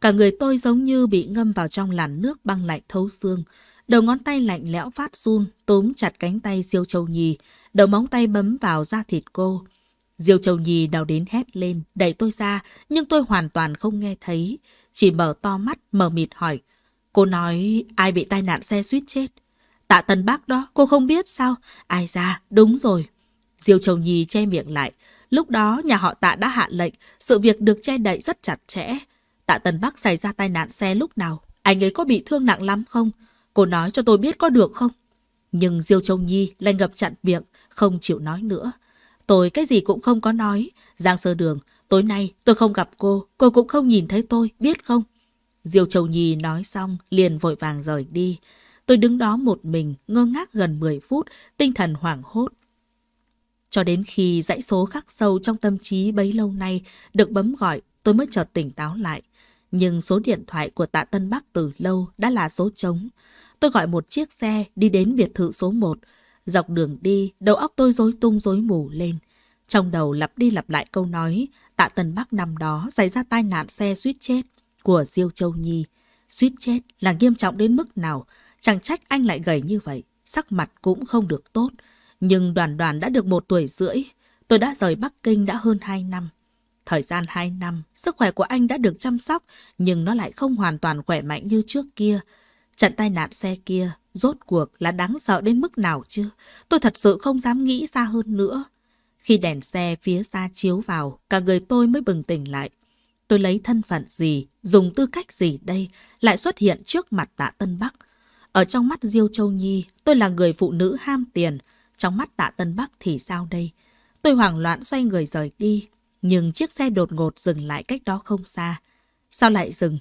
Cả người tôi giống như bị ngâm vào trong làn nước băng lạnh thấu xương. Đầu ngón tay lạnh lẽo phát run, túm chặt cánh tay Diêu Châu Nhi, đầu móng tay bấm vào da thịt cô. Diêu Châu Nhi đau đến hét lên, đẩy tôi ra, nhưng tôi hoàn toàn không nghe thấy. Chỉ mở to mắt, mở mịt hỏi. Cô nói ai bị tai nạn xe suýt chết? Tạ Tân bác đó, cô không biết sao? Ai ra, đúng rồi. Diêu Châu Nhi che miệng lại. Lúc đó nhà họ tạ đã hạ lệnh, sự việc được che đậy rất chặt chẽ. Tạ Tân Bắc xảy ra tai nạn xe lúc nào? Anh ấy có bị thương nặng lắm không? Cô nói cho tôi biết có được không? Nhưng Diêu Châu Nhi lại ngập chặn miệng, không chịu nói nữa. Tôi cái gì cũng không có nói. Giang Sơ Đường, tối nay tôi không gặp cô, cô cũng không nhìn thấy tôi, biết không? Diêu Châu Nhi nói xong, liền vội vàng rời đi. Tôi đứng đó một mình, ngơ ngác gần 10 phút, tinh thần hoảng hốt. Cho đến khi dãy số khắc sâu trong tâm trí bấy lâu nay được bấm gọi, tôi mới chợt tỉnh táo lại. Nhưng số điện thoại của tạ Tân Bắc từ lâu đã là số trống. Tôi gọi một chiếc xe đi đến biệt thự số 1. Dọc đường đi, đầu óc tôi rối tung rối mù lên. Trong đầu lặp đi lặp lại câu nói, tạ Tân Bắc năm đó xảy ra tai nạn xe suýt chết của Diêu Châu Nhi. Suýt chết là nghiêm trọng đến mức nào, chẳng trách anh lại gầy như vậy, sắc mặt cũng không được tốt. Nhưng đoàn đoàn đã được một tuổi rưỡi, tôi đã rời Bắc Kinh đã hơn hai năm. Thời gian 2 năm, sức khỏe của anh đã được chăm sóc, nhưng nó lại không hoàn toàn khỏe mạnh như trước kia. Trận tai nạn xe kia, rốt cuộc là đáng sợ đến mức nào chứ? Tôi thật sự không dám nghĩ xa hơn nữa. Khi đèn xe phía xa chiếu vào, cả người tôi mới bừng tỉnh lại. Tôi lấy thân phận gì, dùng tư cách gì đây, lại xuất hiện trước mặt tạ Tân Bắc. Ở trong mắt Diêu Châu Nhi, tôi là người phụ nữ ham tiền. Trong mắt tạ Tân Bắc thì sao đây? Tôi hoảng loạn xoay người rời đi, nhưng chiếc xe đột ngột dừng lại cách đó không xa. Sao lại dừng?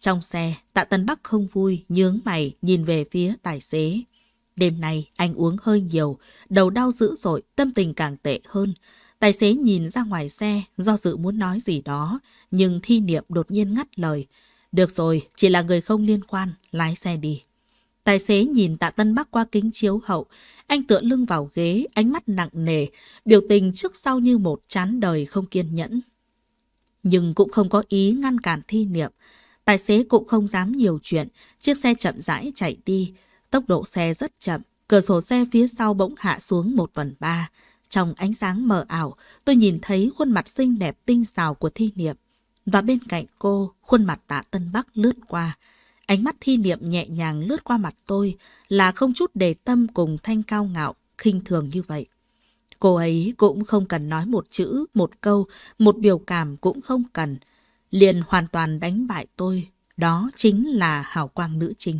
Trong xe, Tạ Tân Bắc không vui, nhướng mày, nhìn về phía tài xế. Đêm nay, anh uống hơi nhiều, đầu đau dữ dội, tâm tình càng tệ hơn. Tài xế nhìn ra ngoài xe, do dự muốn nói gì đó, nhưng thi niệm đột nhiên ngắt lời. Được rồi, chỉ là người không liên quan, lái xe đi. Tài xế nhìn tạ Tân Bắc qua kính chiếu hậu, anh tựa lưng vào ghế, ánh mắt nặng nề, biểu tình trước sau như một chán đời không kiên nhẫn. Nhưng cũng không có ý ngăn cản thi niệm. Tài xế cũng không dám nhiều chuyện, chiếc xe chậm rãi chạy đi. Tốc độ xe rất chậm, cửa sổ xe phía sau bỗng hạ xuống một phần ba. Trong ánh sáng mờ ảo, tôi nhìn thấy khuôn mặt xinh đẹp tinh xào của thi niệm. Và bên cạnh cô, khuôn mặt tạ Tân Bắc lướt qua. Ánh mắt thi niệm nhẹ nhàng lướt qua mặt tôi là không chút đề tâm cùng thanh cao ngạo, khinh thường như vậy. Cô ấy cũng không cần nói một chữ, một câu, một biểu cảm cũng không cần. Liền hoàn toàn đánh bại tôi, đó chính là hào quang nữ chính.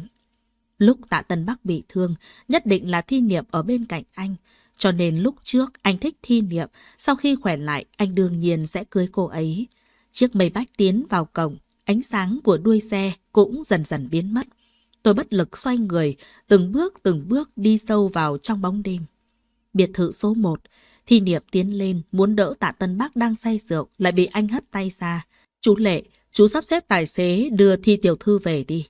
Lúc tạ Tân Bắc bị thương, nhất định là thi niệm ở bên cạnh anh. Cho nên lúc trước anh thích thi niệm, sau khi khỏe lại anh đương nhiên sẽ cưới cô ấy. Chiếc mây bách tiến vào cổng, ánh sáng của đuôi xe cũng dần dần biến mất. Tôi bất lực xoay người, từng bước từng bước đi sâu vào trong bóng đêm. Biệt thự số 1, Thi Niệm tiến lên muốn đỡ tạ Tân Bắc đang say rượu lại bị anh hất tay ra. Chú Lệ, chú sắp xếp tài xế đưa Thi Tiểu Thư về đi.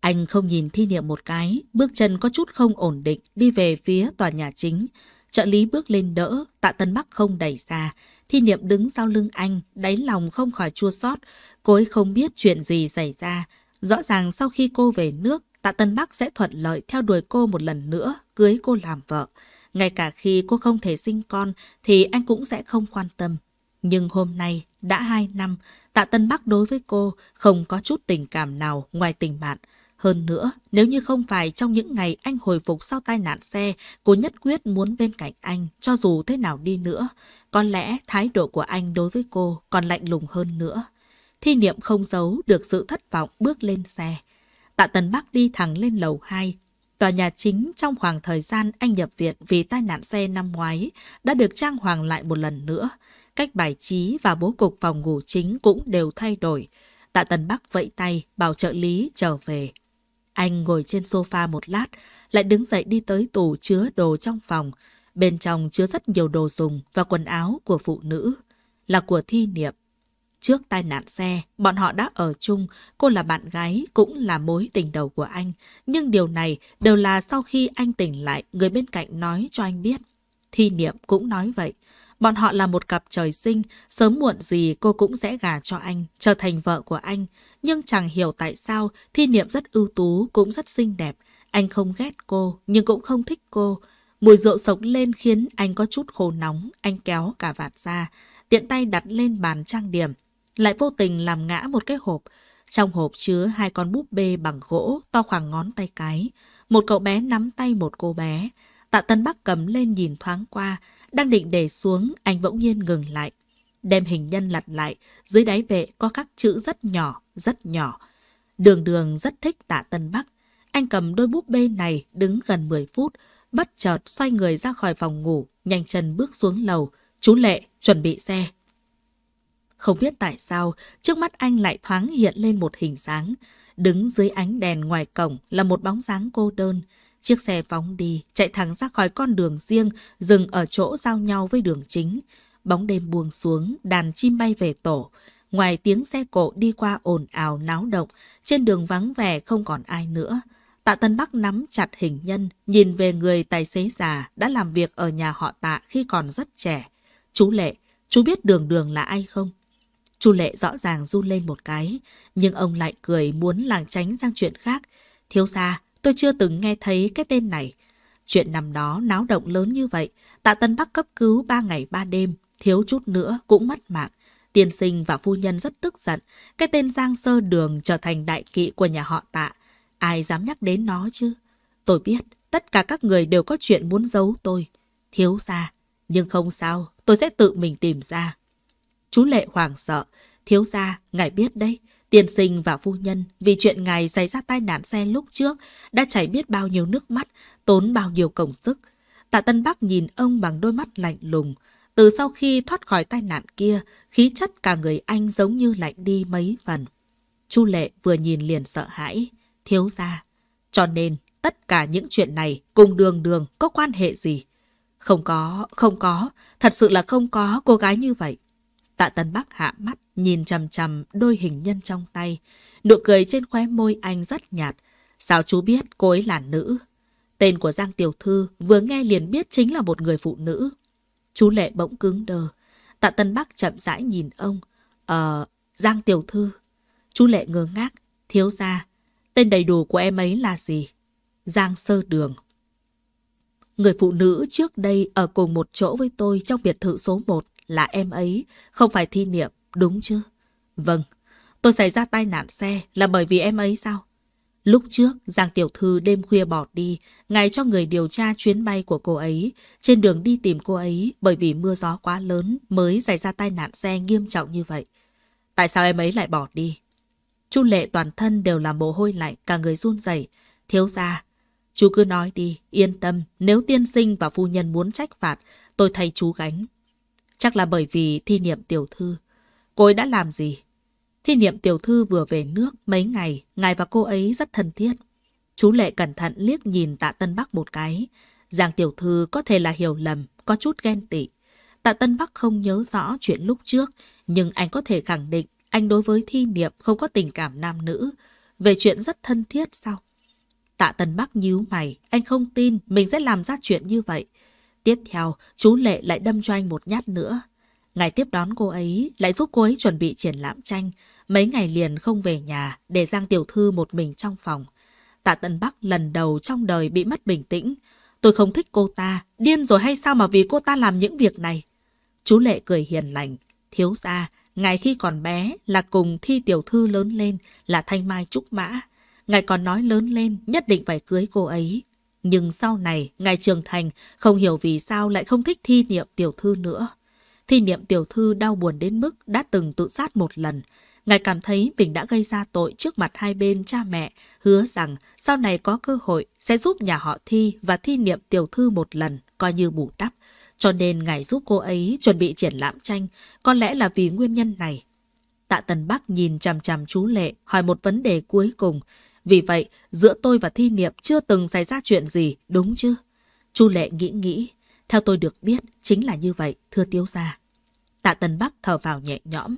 Anh không nhìn Thi Niệm một cái, bước chân có chút không ổn định đi về phía tòa nhà chính. Trợ lý bước lên đỡ, tạ Tân Bắc không đẩy ra. Thi Niệm đứng sau lưng anh, đáy lòng không khỏi chua xót. Cô ấy không biết chuyện gì xảy ra, Rõ ràng sau khi cô về nước, Tạ Tân Bắc sẽ thuận lợi theo đuổi cô một lần nữa, cưới cô làm vợ. Ngay cả khi cô không thể sinh con thì anh cũng sẽ không quan tâm. Nhưng hôm nay, đã hai năm, Tạ Tân Bắc đối với cô không có chút tình cảm nào ngoài tình bạn. Hơn nữa, nếu như không phải trong những ngày anh hồi phục sau tai nạn xe, cô nhất quyết muốn bên cạnh anh, cho dù thế nào đi nữa. Có lẽ thái độ của anh đối với cô còn lạnh lùng hơn nữa. Thi niệm không giấu được sự thất vọng bước lên xe. Tạ Tần Bắc đi thẳng lên lầu 2. Tòa nhà chính trong khoảng thời gian anh nhập viện vì tai nạn xe năm ngoái đã được trang hoàng lại một lần nữa. Cách bài trí và bố cục phòng ngủ chính cũng đều thay đổi. Tạ Tần Bắc vẫy tay, bảo trợ lý trở về. Anh ngồi trên sofa một lát, lại đứng dậy đi tới tủ chứa đồ trong phòng. Bên trong chứa rất nhiều đồ dùng và quần áo của phụ nữ, là của thi niệm. Trước tai nạn xe, bọn họ đã ở chung, cô là bạn gái, cũng là mối tình đầu của anh. Nhưng điều này đều là sau khi anh tỉnh lại, người bên cạnh nói cho anh biết. Thi niệm cũng nói vậy. Bọn họ là một cặp trời sinh, sớm muộn gì cô cũng sẽ gả cho anh, trở thành vợ của anh. Nhưng chẳng hiểu tại sao thi niệm rất ưu tú, cũng rất xinh đẹp. Anh không ghét cô, nhưng cũng không thích cô. Mùi rượu sộc lên khiến anh có chút khô nóng, anh kéo cả vạt ra, tiện tay đặt lên bàn trang điểm, lại vô tình làm ngã một cái hộp. Trong hộp chứa hai con búp bê bằng gỗ to khoảng ngón tay cái. Một cậu bé nắm tay một cô bé. Tạ Tân Bắc cầm lên nhìn thoáng qua, đang định để xuống, anh bỗng nhiên ngừng lại. Đem hình nhân lật lại, dưới đáy bệ có các chữ rất nhỏ, rất nhỏ. Đường đường rất thích tạ Tân Bắc. Anh cầm đôi búp bê này đứng gần 10 phút, bất chợt xoay người ra khỏi phòng ngủ, nhanh chân bước xuống lầu. Chú Lệ, chuẩn bị xe, không biết tại sao, trước mắt anh lại thoáng hiện lên một hình dáng. Đứng dưới ánh đèn ngoài cổng là một bóng dáng cô đơn. Chiếc xe phóng đi, chạy thẳng ra khỏi con đường riêng, dừng ở chỗ giao nhau với đường chính. Bóng đêm buông xuống, đàn chim bay về tổ. Ngoài tiếng xe cộ đi qua ồn ào náo động, trên đường vắng vẻ không còn ai nữa. Tạ Tân Bắc nắm chặt hình nhân, nhìn về người tài xế già đã làm việc ở nhà họ tạ khi còn rất trẻ. Chú Lệ, chú biết đường đường là ai không? Chu Lệ rõ ràng run lên một cái, nhưng ông lại cười muốn làng tránh sang chuyện khác. Thiếu gia, tôi chưa từng nghe thấy cái tên này. Chuyện nằm đó náo động lớn như vậy, tạ Tân Bắc cấp cứu ba ngày ba đêm, thiếu chút nữa cũng mất mạng. Tiên sinh và phu nhân rất tức giận, cái tên Giang Sơ Đường trở thành đại kỵ của nhà họ tạ. Ai dám nhắc đến nó chứ? Tôi biết, tất cả các người đều có chuyện muốn giấu tôi. Thiếu gia, nhưng không sao, tôi sẽ tự mình tìm ra. Chú Lệ hoàng sợ. Thiếu gia, ngài biết đấy, Tiên sinh và phu nhân vì chuyện ngài xảy ra tai nạn xe lúc trước đã chảy biết bao nhiêu nước mắt, tốn bao nhiêu công sức. Tạ Tân Bắc nhìn ông bằng đôi mắt lạnh lùng. Từ sau khi thoát khỏi tai nạn kia, khí chất cả người anh giống như lạnh đi mấy phần. Chu Lệ vừa nhìn liền sợ hãi, thiếu ra. Cho nên, tất cả những chuyện này cùng đường đường có quan hệ gì? Không có, không có, thật sự là không có cô gái như vậy. Tạ Tấn Bắc hạ mắt, nhìn chằm chằm đôi hình nhân trong tay. Nụ cười trên khóe môi anh rất nhạt. Sao chú biết cô ấy là nữ? Tên của Giang Tiểu Thư vừa nghe liền biết chính là một người phụ nữ. Chú Lệ bỗng cứng đờ. Tạ Tân Bắc chậm rãi nhìn ông. Ờ, Giang Tiểu Thư. Chú Lệ ngơ ngác. Thiếu gia, tên đầy đủ của em ấy là gì? Giang Sơ Đường. Người phụ nữ trước đây ở cùng một chỗ với tôi trong biệt thự số 1 là em ấy, không phải thi niệm, đúng chứ? Vâng, tôi xảy ra tai nạn xe là bởi vì em ấy sao? Lúc trước, Giang Tiểu Thư đêm khuya bỏ đi, ngài cho người điều tra chuyến bay của cô ấy. Trên đường đi tìm cô ấy, bởi vì mưa gió quá lớn mới xảy ra tai nạn xe nghiêm trọng như vậy. Tại sao em ấy lại bỏ đi? chú Lệ toàn thân đều là mồ hôi lạnh, cả người run rẩy. Thiếu gia, chú cứ nói đi, yên tâm, nếu tiên sinh và phu nhân muốn trách phạt, tôi thay chú gánh. Chắc là bởi vì thi niệm tiểu thư. Cô ấy đã làm gì? Thi niệm tiểu thư vừa về nước mấy ngày, ngài và cô ấy rất thân thiết. Chú Lệ cẩn thận liếc nhìn tạ Tân Bắc một cái. Giang tiểu thư có thể là hiểu lầm, có chút ghen tị. Tạ Tân Bắc không nhớ rõ chuyện lúc trước, nhưng anh có thể khẳng định anh đối với thi niệm không có tình cảm nam nữ. Về chuyện rất thân thiết sao? Tạ Tân Bắc nhíu mày, anh không tin mình sẽ làm ra chuyện như vậy. Tiếp theo, chú Lệ lại đâm cho anh một nhát nữa. Ngày tiếp đón cô ấy, lại giúp cô ấy chuẩn bị triển lãm tranh. Mấy ngày liền không về nhà, để Giang Tiểu Thư một mình trong phòng. Tạ Tân Bắc lần đầu trong đời bị mất bình tĩnh. Tôi không thích cô ta, điên rồi hay sao mà vì cô ta làm những việc này? Chú Lệ cười hiền lành, thiếu ra, ngày khi còn bé là cùng thi tiểu thư lớn lên là thanh mai trúc mã. Ngài còn nói lớn lên nhất định phải cưới cô ấy. Nhưng sau này, ngài trưởng thành, không hiểu vì sao lại không thích thi niệm tiểu thư nữa. Thi niệm tiểu thư đau buồn đến mức đã từng tự sát một lần. Ngài cảm thấy mình đã gây ra tội trước mặt hai bên cha mẹ, hứa rằng sau này có cơ hội sẽ giúp nhà họ thi và thi niệm tiểu thư một lần, coi như bù đắp. Cho nên ngài giúp cô ấy chuẩn bị triển lãm tranh, có lẽ là vì nguyên nhân này. Tạ Tần Bắc nhìn chằm chằm chú Lệ, hỏi một vấn đề cuối cùng. Vì vậy, giữa tôi và thi niệm chưa từng xảy ra chuyện gì, đúng chứ? Chu Lệ nghĩ nghĩ, theo tôi được biết chính là như vậy, thưa tiêu gia. Tạ Tân Bắc thở vào nhẹ nhõm.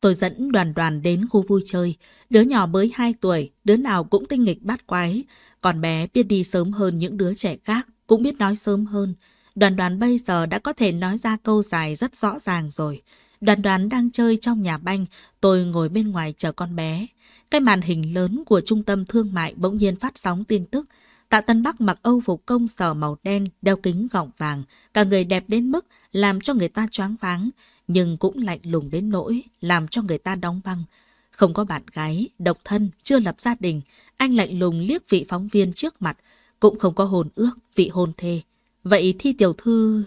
Tôi dẫn đoàn đoàn đến khu vui chơi, đứa nhỏ mới 2 tuổi, đứa nào cũng tinh nghịch bát quái, còn bé biết đi sớm hơn những đứa trẻ khác, cũng biết nói sớm hơn. Đoàn đoàn bây giờ đã có thể nói ra câu dài rất rõ ràng rồi. Đoàn đoàn đang chơi trong nhà banh, tôi ngồi bên ngoài chờ con bé. Cái màn hình lớn của trung tâm thương mại bỗng nhiên phát sóng tin tức. Tạ Tân Bắc mặc âu phục công sở màu đen, đeo kính gọng vàng. Cả người đẹp đến mức làm cho người ta choáng váng, nhưng cũng lạnh lùng đến nỗi làm cho người ta đóng băng. Không có bạn gái, độc thân, chưa lập gia đình. Anh lạnh lùng liếc vị phóng viên trước mặt, cũng không có hồn ước, vị hôn thê. Vậy thi tiểu thư...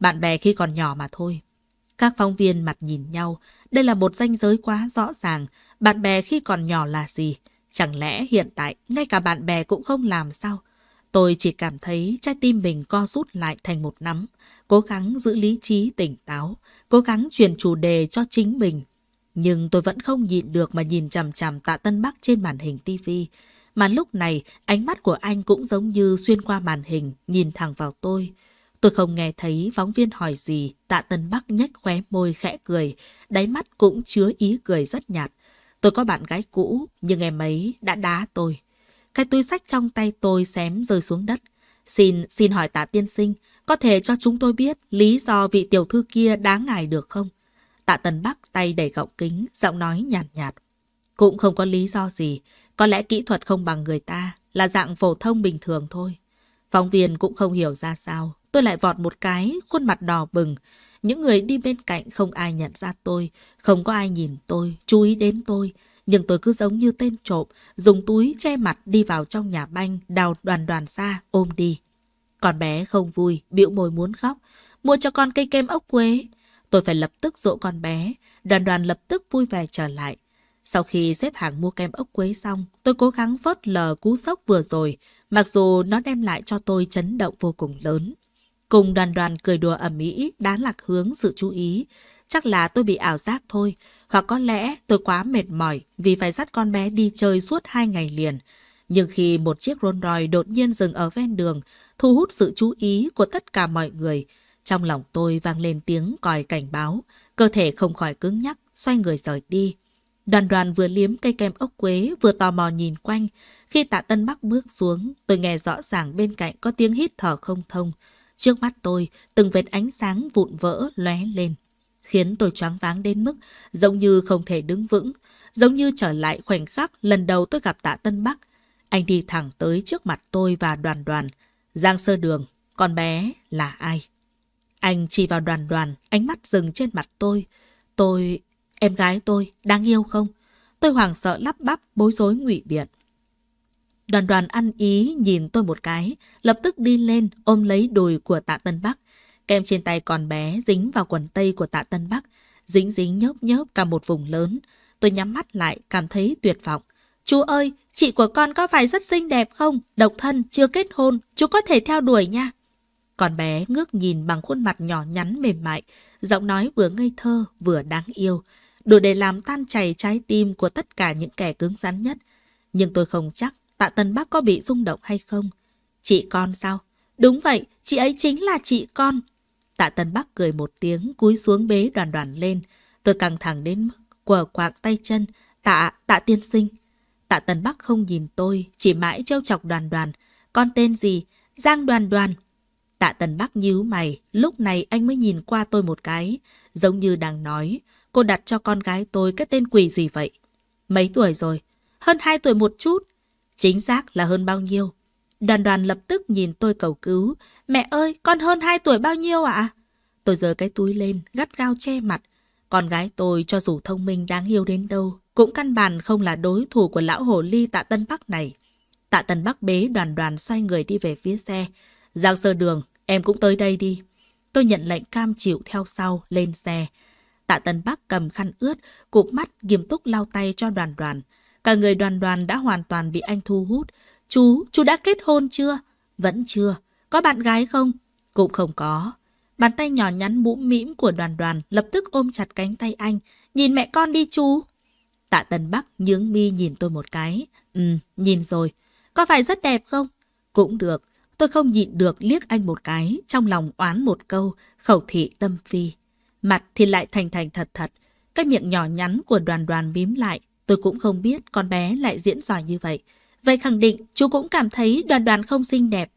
Bạn bè khi còn nhỏ mà thôi. Các phóng viên mặt nhìn nhau, đây là một danh giới quá rõ ràng. Bạn bè khi còn nhỏ là gì? Chẳng lẽ hiện tại ngay cả bạn bè cũng không làm sao? Tôi chỉ cảm thấy trái tim mình co rút lại thành một nắm, cố gắng giữ lý trí tỉnh táo, cố gắng truyền chủ đề cho chính mình. Nhưng tôi vẫn không nhịn được mà nhìn chằm chằm tạ Tân Bắc trên màn hình tivi. Mà lúc này, ánh mắt của anh cũng giống như xuyên qua màn hình, nhìn thẳng vào tôi. Tôi không nghe thấy phóng viên hỏi gì, tạ Tân Bắc nhếch khóe môi khẽ cười, đáy mắt cũng chứa ý cười rất nhạt. Tôi có bạn gái cũ, nhưng em ấy đã đá tôi. Cái túi sách trong tay tôi xém rơi xuống đất. Xin, xin hỏi tạ tiên sinh, có thể cho chúng tôi biết lý do vị tiểu thư kia đá ngài được không? Tạ Tần Bắc tay đẩy gọng kính, giọng nói nhàn nhạt, nhạt. Cũng không có lý do gì, có lẽ kỹ thuật không bằng người ta, là dạng phổ thông bình thường thôi. Phóng viên cũng không hiểu ra sao, tôi lại vọt một cái, khuôn mặt đỏ bừng. Những người đi bên cạnh không ai nhận ra tôi, không có ai nhìn tôi, chú ý đến tôi. Nhưng tôi cứ giống như tên trộm, dùng túi che mặt đi vào trong nhà banh, đào đoàn đoàn ra, ôm đi. Còn bé không vui, bĩu môi muốn khóc. Mua cho con cây kem ốc quế. Tôi phải lập tức dỗ con bé. Đoàn đoàn lập tức vui vẻ trở lại. Sau khi xếp hàng mua kem ốc quế xong, tôi cố gắng vớt lờ cú sốc vừa rồi, mặc dù nó đem lại cho tôi chấn động vô cùng lớn. Cùng đoàn đoàn cười đùa ẩm mỹ đã lạc hướng sự chú ý. Chắc là tôi bị ảo giác thôi, hoặc có lẽ tôi quá mệt mỏi vì phải dắt con bé đi chơi suốt hai ngày liền. Nhưng khi một chiếc Rolls Royce đột nhiên dừng ở ven đường, thu hút sự chú ý của tất cả mọi người, trong lòng tôi vang lên tiếng còi cảnh báo, cơ thể không khỏi cứng nhắc, xoay người rời đi. Đoàn đoàn vừa liếm cây kem ốc quế, vừa tò mò nhìn quanh. Khi tạ Tân Bắc bước xuống, tôi nghe rõ ràng bên cạnh có tiếng hít thở không thông. Trước mắt tôi, từng vệt ánh sáng vụn vỡ lóe lên, khiến tôi choáng váng đến mức giống như không thể đứng vững, giống như trở lại khoảnh khắc lần đầu tôi gặp tạ Tân Bắc. Anh đi thẳng tới trước mặt tôi và đoàn đoàn. Giang sơ đường, con bé là ai? Anh chỉ vào đoàn đoàn, ánh mắt dừng trên mặt tôi. Tôi, em gái tôi, đang yêu không? Tôi hoảng sợ lắp bắp, bối rối ngụy biện. Đoàn đoàn ăn ý nhìn tôi một cái, lập tức đi lên ôm lấy đùi của tạ Tân Bắc. Kem trên tay còn bé dính vào quần tây của tạ Tân Bắc, dính dính nhớp nhớp cả một vùng lớn. Tôi nhắm mắt lại, cảm thấy tuyệt vọng. Chú ơi, chị của con có phải rất xinh đẹp không? Độc thân, chưa kết hôn, chú có thể theo đuổi nha. Con bé ngước nhìn bằng khuôn mặt nhỏ nhắn mềm mại, giọng nói vừa ngây thơ vừa đáng yêu, đủ để làm tan chảy trái tim của tất cả những kẻ cứng rắn nhất. Nhưng tôi không chắc Tạ Tân Bắc có bị rung động hay không? Chị con sao? Đúng vậy, chị ấy chính là chị con. Tạ Tân Bắc cười một tiếng, cúi xuống bế đoàn đoàn lên. Tôi căng thẳng đến mức quờ quạng tay chân. Tạ, tạ tiên sinh. Tạ Tân Bắc không nhìn tôi, chỉ mãi trêu chọc đoàn đoàn. Con tên gì? Giang đoàn đoàn. Tạ Tân Bắc nhíu mày, lúc này anh mới nhìn qua tôi một cái. Giống như đang nói, cô đặt cho con gái tôi cái tên quỷ gì vậy? Mấy tuổi rồi? Hơn hai tuổi một chút. Chính xác là hơn bao nhiêu? Đoàn đoàn lập tức nhìn tôi cầu cứu. Mẹ ơi, con hơn 2 tuổi bao nhiêu ạ? Tôi giơ cái túi lên, gắt gao che mặt. Con gái tôi cho dù thông minh đáng yêu đến đâu, cũng căn bản không là đối thủ của lão hồ ly tạ Tân Bắc này. Tạ Tân Bắc bế đoàn đoàn xoay người đi về phía xe. Giang sơ đường, em cũng tới đây đi. Tôi nhận lệnh cam chịu theo sau, lên xe. Tạ Tân Bắc cầm khăn ướt, cụp mắt, nghiêm túc lau tay cho đoàn đoàn. Cả người đoàn đoàn đã hoàn toàn bị anh thu hút. Chú, chú đã kết hôn chưa? Vẫn chưa. Có bạn gái không? Cũng không có. Bàn tay nhỏ nhắn mũm mĩm của đoàn đoàn lập tức ôm chặt cánh tay anh. Nhìn mẹ con đi chú. Tạ Tân Bắc nhướng mi nhìn tôi một cái. Ừ, nhìn rồi. Có phải rất đẹp không? Cũng được. Tôi không nhịn được liếc anh một cái, trong lòng oán một câu, khẩu thị tâm phi. Mặt thì lại thành thành thật thật, cái miệng nhỏ nhắn của đoàn đoàn bím lại, Tôi cũng không biết con bé lại diễn giỏi như vậy. Vậy khẳng định chú cũng cảm thấy đoàn đoàn không xinh đẹp.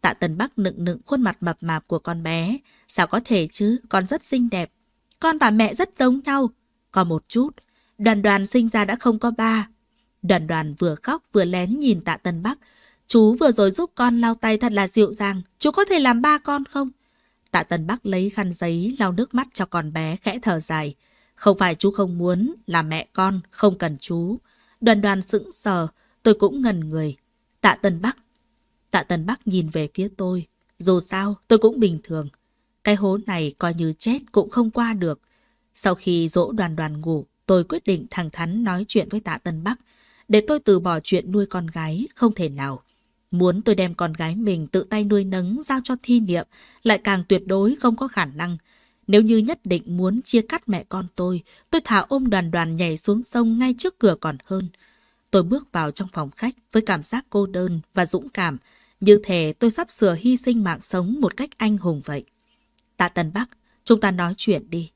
Tạ Tần Bắc nựng nựng khuôn mặt mập mạp của con bé. Sao có thể chứ, con rất xinh đẹp. Con và mẹ rất giống nhau. Còn một chút, đoàn đoàn sinh ra đã không có ba. Đoàn đoàn vừa khóc vừa lén nhìn tạ Tần Bắc. Chú vừa rồi giúp con lau tay thật là dịu dàng. Chú có thể làm ba con không? Tạ Tần Bắc lấy khăn giấy lau nước mắt cho con bé khẽ thở dài. Không phải chú không muốn, là mẹ con, không cần chú. Đoàn đoàn sững sờ, tôi cũng ngần người. Tạ Tân Bắc. Tạ Tân Bắc nhìn về phía tôi. Dù sao, tôi cũng bình thường. Cái hố này coi như chết cũng không qua được. Sau khi dỗ đoàn đoàn ngủ, tôi quyết định thẳng thắn nói chuyện với Tạ Tân Bắc. Để tôi từ bỏ chuyện nuôi con gái, không thể nào. Muốn tôi đem con gái mình tự tay nuôi nấng giao cho thi niệm, lại càng tuyệt đối không có khả năng. Nếu như nhất định muốn chia cắt mẹ con tôi, tôi thả ôm đoàn đoàn nhảy xuống sông ngay trước cửa còn hơn. Tôi bước vào trong phòng khách với cảm giác cô đơn và dũng cảm, như thể tôi sắp sửa hy sinh mạng sống một cách anh hùng vậy. Tạ Tân Bắc, chúng ta nói chuyện đi.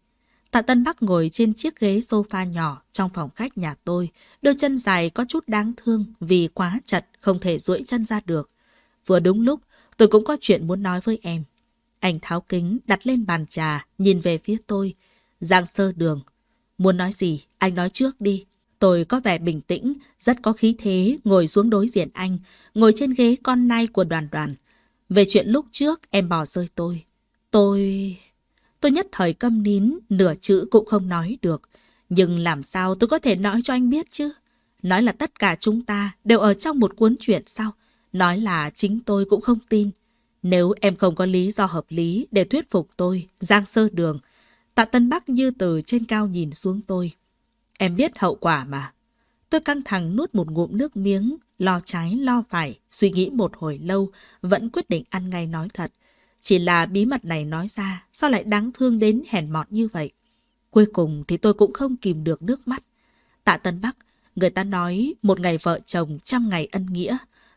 Tạ Tân Bắc ngồi trên chiếc ghế sofa nhỏ trong phòng khách nhà tôi, đôi chân dài có chút đáng thương vì quá chật không thể duỗi chân ra được. Vừa đúng lúc, tôi cũng có chuyện muốn nói với em. Anh tháo kính đặt lên bàn trà, nhìn về phía tôi. Giang sơ đường. Muốn nói gì, anh nói trước đi. Tôi có vẻ bình tĩnh, rất có khí thế, ngồi xuống đối diện anh, ngồi trên ghế con nai của đoàn đoàn. Về chuyện lúc trước em bỏ rơi tôi. Tôi... Tôi nhất thời câm nín, nửa chữ cũng không nói được. Nhưng làm sao tôi có thể nói cho anh biết chứ? Nói là tất cả chúng ta đều ở trong một cuốn chuyện sao? Nói là chính tôi cũng không tin. Nếu em không có lý do hợp lý để thuyết phục tôi, Giang Sơ Đường, Tạ Tân Bắc như từ trên cao nhìn xuống tôi. Em biết hậu quả mà. Tôi căng thẳng nuốt một ngụm nước miếng, lo trái lo phải, suy nghĩ một hồi lâu, vẫn quyết định ăn ngay nói thật. Chỉ là bí mật này nói ra, sao lại đáng thương đến hèn mọt như vậy? Cuối cùng thì tôi cũng không kìm được nước mắt. Tạ Tân Bắc, người ta nói một ngày vợ chồng trăm ngày ân nghĩa.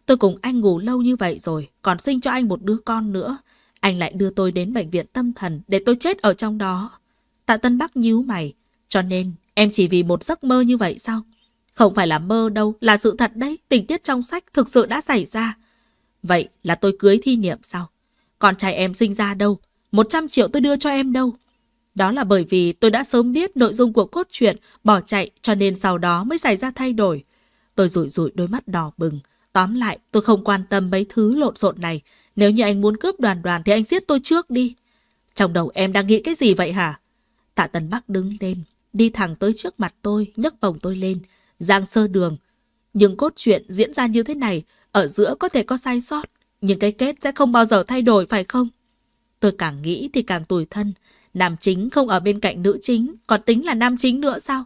Tôi cùng anh ngủ lâu như vậy rồi, còn sinh cho anh một đứa con nữa. Anh lại đưa tôi đến bệnh viện tâm thần để tôi chết ở trong đó. Tạ Tân Bắc nhíu mày, cho nên em chỉ vì một giấc mơ như vậy sao? Không phải là mơ đâu, là sự thật đấy, tình tiết trong sách thực sự đã xảy ra. Vậy là tôi cưới thi niệm sao? Con trai em sinh ra đâu? 100 triệu tôi đưa cho em đâu? Đó là bởi vì tôi đã sớm biết nội dung của cốt truyện, bỏ chạy cho nên sau đó mới xảy ra thay đổi. Tôi rủi rủi đôi mắt đỏ bừng. Tóm lại, tôi không quan tâm mấy thứ lộn xộn này. Nếu như anh muốn cướp đoàn đoàn thì anh giết tôi trước đi. Trong đầu em đang nghĩ cái gì vậy hả? Tạ Tân Bắc đứng lên, đi thẳng tới trước mặt tôi, nhấc vòng tôi lên, giang sơ đường. Nhưng cốt truyện diễn ra như thế này, ở giữa có thể có sai sót, nhưng cái kết sẽ không bao giờ thay đổi phải không? Tôi càng nghĩ thì càng tủi thân. Nam chính không ở bên cạnh nữ chính, còn tính là nam chính nữa sao?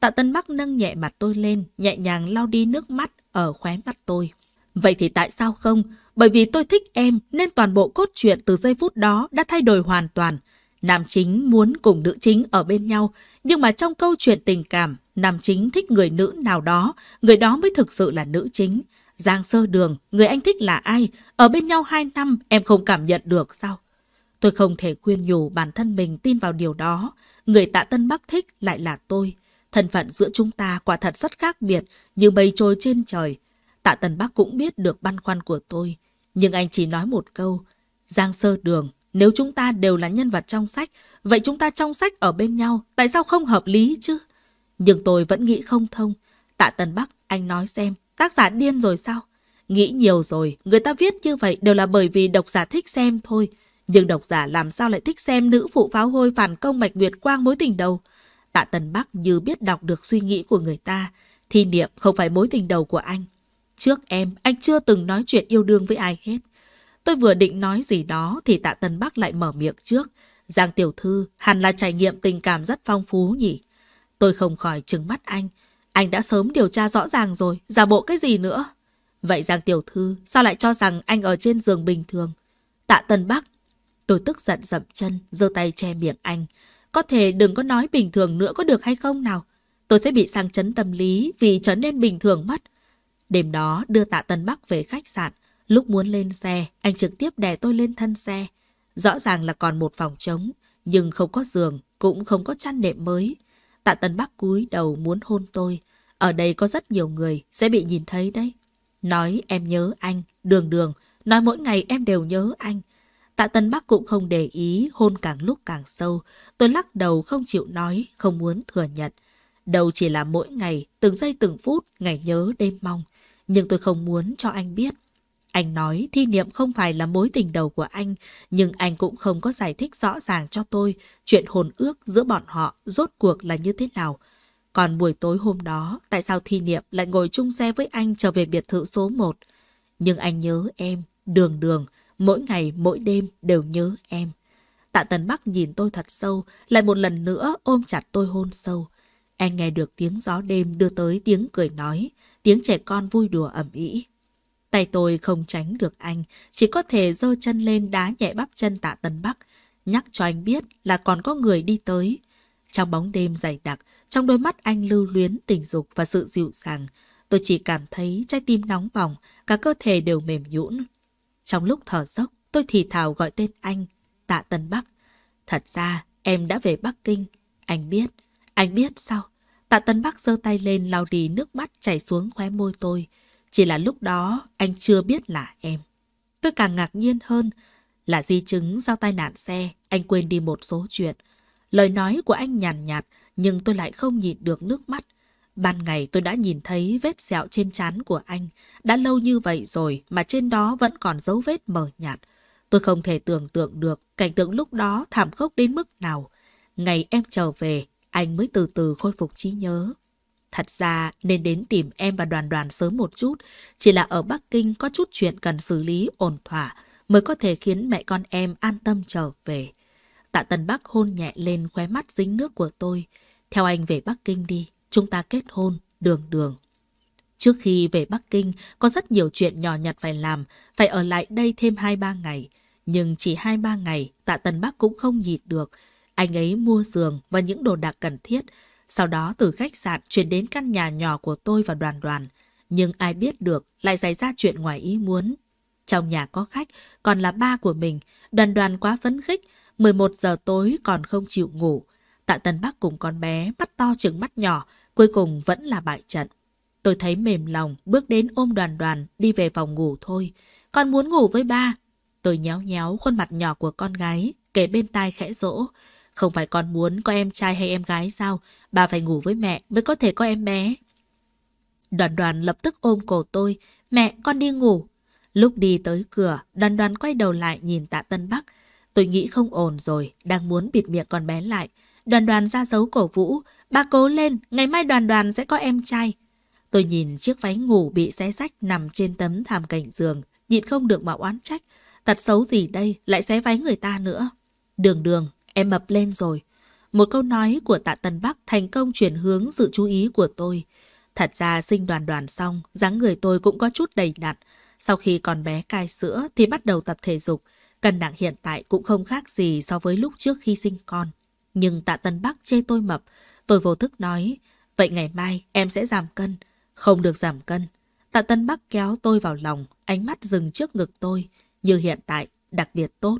Tạ Tân Bắc nâng nhẹ mặt tôi lên, nhẹ nhàng lau đi nước mắt ở khóe mắt tôi. Vậy thì tại sao không? Bởi vì tôi thích em nên toàn bộ cốt truyện từ giây phút đó đã thay đổi hoàn toàn. Nam chính muốn cùng nữ chính ở bên nhau, nhưng mà trong câu chuyện tình cảm, nam chính thích người nữ nào đó, người đó mới thực sự là nữ chính. Giang Sơ Đường, người anh thích là ai? Ở bên nhau 2 năm em không cảm nhận được sao? Tôi không thể khuyên nhủ bản thân mình tin vào điều đó. Người tạ Tân Bắc thích lại là tôi. Thân phận giữa chúng ta quả thật rất khác biệt, như mây trôi trên trời. Tạ Tần Bắc cũng biết được băn khoăn của tôi, nhưng anh chỉ nói một câu. Giang sơ đường, nếu chúng ta đều là nhân vật trong sách, vậy chúng ta trong sách ở bên nhau, tại sao không hợp lý chứ? Nhưng tôi vẫn nghĩ không thông. Tạ Tần Bắc, anh nói xem, tác giả điên rồi sao? Nghĩ nhiều rồi, người ta viết như vậy đều là bởi vì độc giả thích xem thôi. Nhưng độc giả làm sao lại thích xem nữ phụ pháo hôi phản công Bạch Nguyệt Quang mối tình đầu? Tạ Tần Bắc như biết đọc được suy nghĩ của người ta, thi niệm không phải mối tình đầu của anh. Trước em, anh chưa từng nói chuyện yêu đương với ai hết. Tôi vừa định nói gì đó thì Tạ Tần Bắc lại mở miệng trước. Giang Tiểu Thư hẳn là trải nghiệm tình cảm rất phong phú nhỉ. Tôi không khỏi trừng mắt anh. Anh đã sớm điều tra rõ ràng rồi, giả bộ cái gì nữa. Vậy Giang Tiểu Thư sao lại cho rằng anh ở trên giường bình thường? Tạ Tần Bắc. Tôi tức giận dậm chân, giơ tay che miệng anh. Có thể đừng có nói bình thường nữa có được hay không nào? Tôi sẽ bị sang chấn tâm lý vì trở nên bình thường mất. Đêm đó đưa tạ Tân Bắc về khách sạn. Lúc muốn lên xe, anh trực tiếp đè tôi lên thân xe. Rõ ràng là còn một phòng trống, nhưng không có giường, cũng không có chăn nệm mới. Tạ Tân Bắc cúi đầu muốn hôn tôi. Ở đây có rất nhiều người, sẽ bị nhìn thấy đấy. Nói em nhớ anh, đường đường, nói mỗi ngày em đều nhớ anh. Tạ Tân Bắc cũng không để ý, hôn càng lúc càng sâu. Tôi lắc đầu không chịu nói, không muốn thừa nhận. Đầu chỉ là mỗi ngày, từng giây từng phút, ngày nhớ đêm mong. Nhưng tôi không muốn cho anh biết. Anh nói thi niệm không phải là mối tình đầu của anh, nhưng anh cũng không có giải thích rõ ràng cho tôi chuyện hồn ước giữa bọn họ rốt cuộc là như thế nào. Còn buổi tối hôm đó, tại sao thi niệm lại ngồi chung xe với anh trở về biệt thự số 1? Nhưng anh nhớ em, đường đường, mỗi ngày mỗi đêm đều nhớ em. Tạ Tần Bắc nhìn tôi thật sâu, lại một lần nữa ôm chặt tôi hôn sâu. Anh nghe được tiếng gió đêm đưa tới tiếng cười nói, tiếng trẻ con vui đùa ẩm ý. Tay tôi không tránh được anh, chỉ có thể giơ chân lên đá nhẹ bắp chân tạ Tân Bắc, nhắc cho anh biết là còn có người đi tới. Trong bóng đêm dày đặc, trong đôi mắt anh lưu luyến tình dục và sự dịu dàng, tôi chỉ cảm thấy trái tim nóng bỏng, cả cơ thể đều mềm nhũn. Trong lúc thở dốc, tôi thì thào gọi tên anh, Tạ Tân Bắc. Thật ra, em đã về Bắc Kinh. Anh biết. Anh biết sao? Tạ Tân Bắc giơ tay lên lau đi nước mắt chảy xuống khóe môi tôi. Chỉ là lúc đó anh chưa biết là em. Tôi càng ngạc nhiên hơn là di chứng sau tai nạn xe, anh quên đi một số chuyện. Lời nói của anh nhàn nhạt, nhạt, nhưng tôi lại không nhịn được nước mắt. Ban ngày tôi đã nhìn thấy vết sẹo trên trán của anh. Đã lâu như vậy rồi mà trên đó vẫn còn dấu vết mờ nhạt. Tôi không thể tưởng tượng được cảnh tượng lúc đó thảm khốc đến mức nào. Ngày em trở về, anh mới từ từ khôi phục trí nhớ. Thật ra nên đến tìm em và đoàn đoàn sớm một chút, chỉ là ở Bắc Kinh có chút chuyện cần xử lý ổn thỏa mới có thể khiến mẹ con em an tâm trở về. Tạ Tân Bắc hôn nhẹ lên khóe mắt dính nước của tôi. Theo anh về Bắc Kinh đi chúng ta kết hôn, đường đường. Trước khi về Bắc Kinh, có rất nhiều chuyện nhỏ nhặt phải làm, phải ở lại đây thêm 2-3 ngày. Nhưng chỉ 2-3 ngày, tạ Tân Bắc cũng không nhịn được. Anh ấy mua giường và những đồ đạc cần thiết. Sau đó từ khách sạn chuyển đến căn nhà nhỏ của tôi và đoàn đoàn. Nhưng ai biết được, lại xảy ra chuyện ngoài ý muốn. Trong nhà có khách, còn là ba của mình. Đoàn đoàn quá phấn khích, 11 giờ tối còn không chịu ngủ. Tạ Tân Bắc cùng con bé, mắt to trừng mắt nhỏ, Cuối cùng vẫn là bại trận. Tôi thấy mềm lòng, bước đến ôm đoàn đoàn, đi về phòng ngủ thôi. Con muốn ngủ với ba. Tôi nhéo nhéo khuôn mặt nhỏ của con gái, kể bên tai khẽ rỗ. Không phải con muốn có em trai hay em gái sao? Bà phải ngủ với mẹ mới có thể có em bé. Đoàn đoàn lập tức ôm cổ tôi. Mẹ, con đi ngủ. Lúc đi tới cửa, đoàn đoàn quay đầu lại nhìn tạ Tân Bắc. Tôi nghĩ không ổn rồi, đang muốn bịt miệng con bé lại. Đoàn đoàn ra dấu cổ Vũ, Bà cố lên, ngày mai đoàn đoàn sẽ có em trai. Tôi nhìn chiếc váy ngủ bị xé rách nằm trên tấm thảm cảnh giường, nhịn không được mà oán trách. Tật xấu gì đây, lại xé váy người ta nữa. Đường đường, em mập lên rồi. Một câu nói của tạ Tân Bắc thành công chuyển hướng sự chú ý của tôi. Thật ra sinh đoàn đoàn xong, dáng người tôi cũng có chút đầy đặn. Sau khi còn bé cai sữa thì bắt đầu tập thể dục. Cân nặng hiện tại cũng không khác gì so với lúc trước khi sinh con. Nhưng tạ Tân Bắc chê tôi mập, Tôi vô thức nói, vậy ngày mai em sẽ giảm cân. Không được giảm cân. Tạ Tân Bắc kéo tôi vào lòng, ánh mắt dừng trước ngực tôi, như hiện tại, đặc biệt tốt.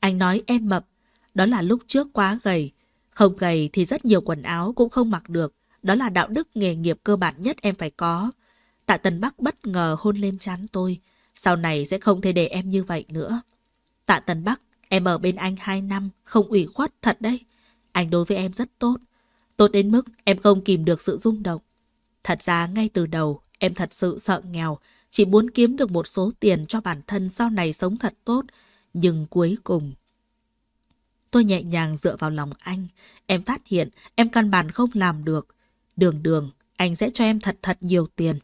Anh nói em mập, đó là lúc trước quá gầy. Không gầy thì rất nhiều quần áo cũng không mặc được, đó là đạo đức nghề nghiệp cơ bản nhất em phải có. Tạ Tân Bắc bất ngờ hôn lên trán tôi, sau này sẽ không thể để em như vậy nữa. Tạ Tân Bắc, em ở bên anh 2 năm, không ủy khuất thật đấy. Anh đối với em rất tốt, Tốt đến mức em không kìm được sự rung động. Thật ra ngay từ đầu, em thật sự sợ nghèo, chỉ muốn kiếm được một số tiền cho bản thân sau này sống thật tốt. Nhưng cuối cùng... Tôi nhẹ nhàng dựa vào lòng anh. Em phát hiện em căn bản không làm được. Đường đường, anh sẽ cho em thật thật nhiều tiền.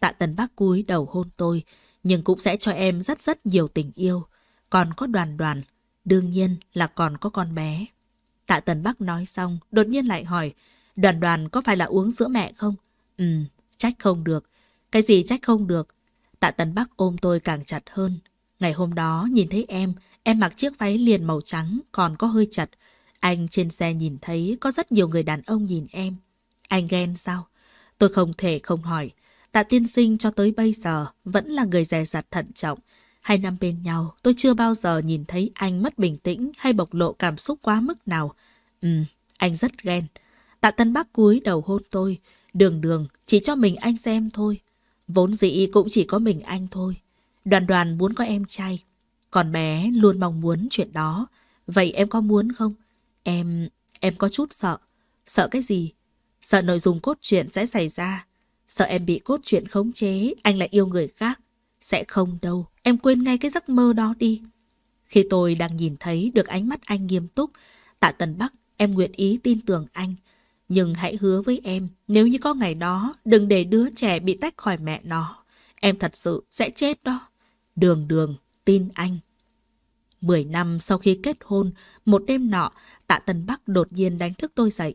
Tạ Tần Bắc cúi đầu hôn tôi, nhưng cũng sẽ cho em rất rất nhiều tình yêu. Còn có đoàn đoàn, đương nhiên là còn có con bé. Tạ Tần Bắc nói xong, đột nhiên lại hỏi, đoàn đoàn có phải là uống sữa mẹ không? Ừ, trách không được. Cái gì trách không được? Tạ Tần Bắc ôm tôi càng chặt hơn. Ngày hôm đó nhìn thấy em, em mặc chiếc váy liền màu trắng còn có hơi chật. Anh trên xe nhìn thấy có rất nhiều người đàn ông nhìn em. Anh ghen sao? Tôi không thể không hỏi. Tạ tiên sinh cho tới bây giờ vẫn là người dè dặt thận trọng. Hai năm bên nhau, tôi chưa bao giờ nhìn thấy anh mất bình tĩnh hay bộc lộ cảm xúc quá mức nào. Ừ, anh rất ghen. Tạ Tân Bắc cúi đầu hôn tôi. Đường đường, chỉ cho mình anh xem thôi. Vốn dĩ cũng chỉ có mình anh thôi. Đoàn đoàn muốn có em trai. Còn bé luôn mong muốn chuyện đó. Vậy em có muốn không? Em... em có chút sợ. Sợ cái gì? Sợ nội dung cốt truyện sẽ xảy ra. Sợ em bị cốt truyện khống chế, anh lại yêu người khác. Sẽ không đâu, em quên ngay cái giấc mơ đó đi. Khi tôi đang nhìn thấy được ánh mắt anh nghiêm túc, tạ Tần Bắc, em nguyện ý tin tưởng anh. Nhưng hãy hứa với em, nếu như có ngày đó, đừng để đứa trẻ bị tách khỏi mẹ nó. Em thật sự sẽ chết đó. Đường đường, tin anh. Mười năm sau khi kết hôn, một đêm nọ, tạ Tần Bắc đột nhiên đánh thức tôi dậy.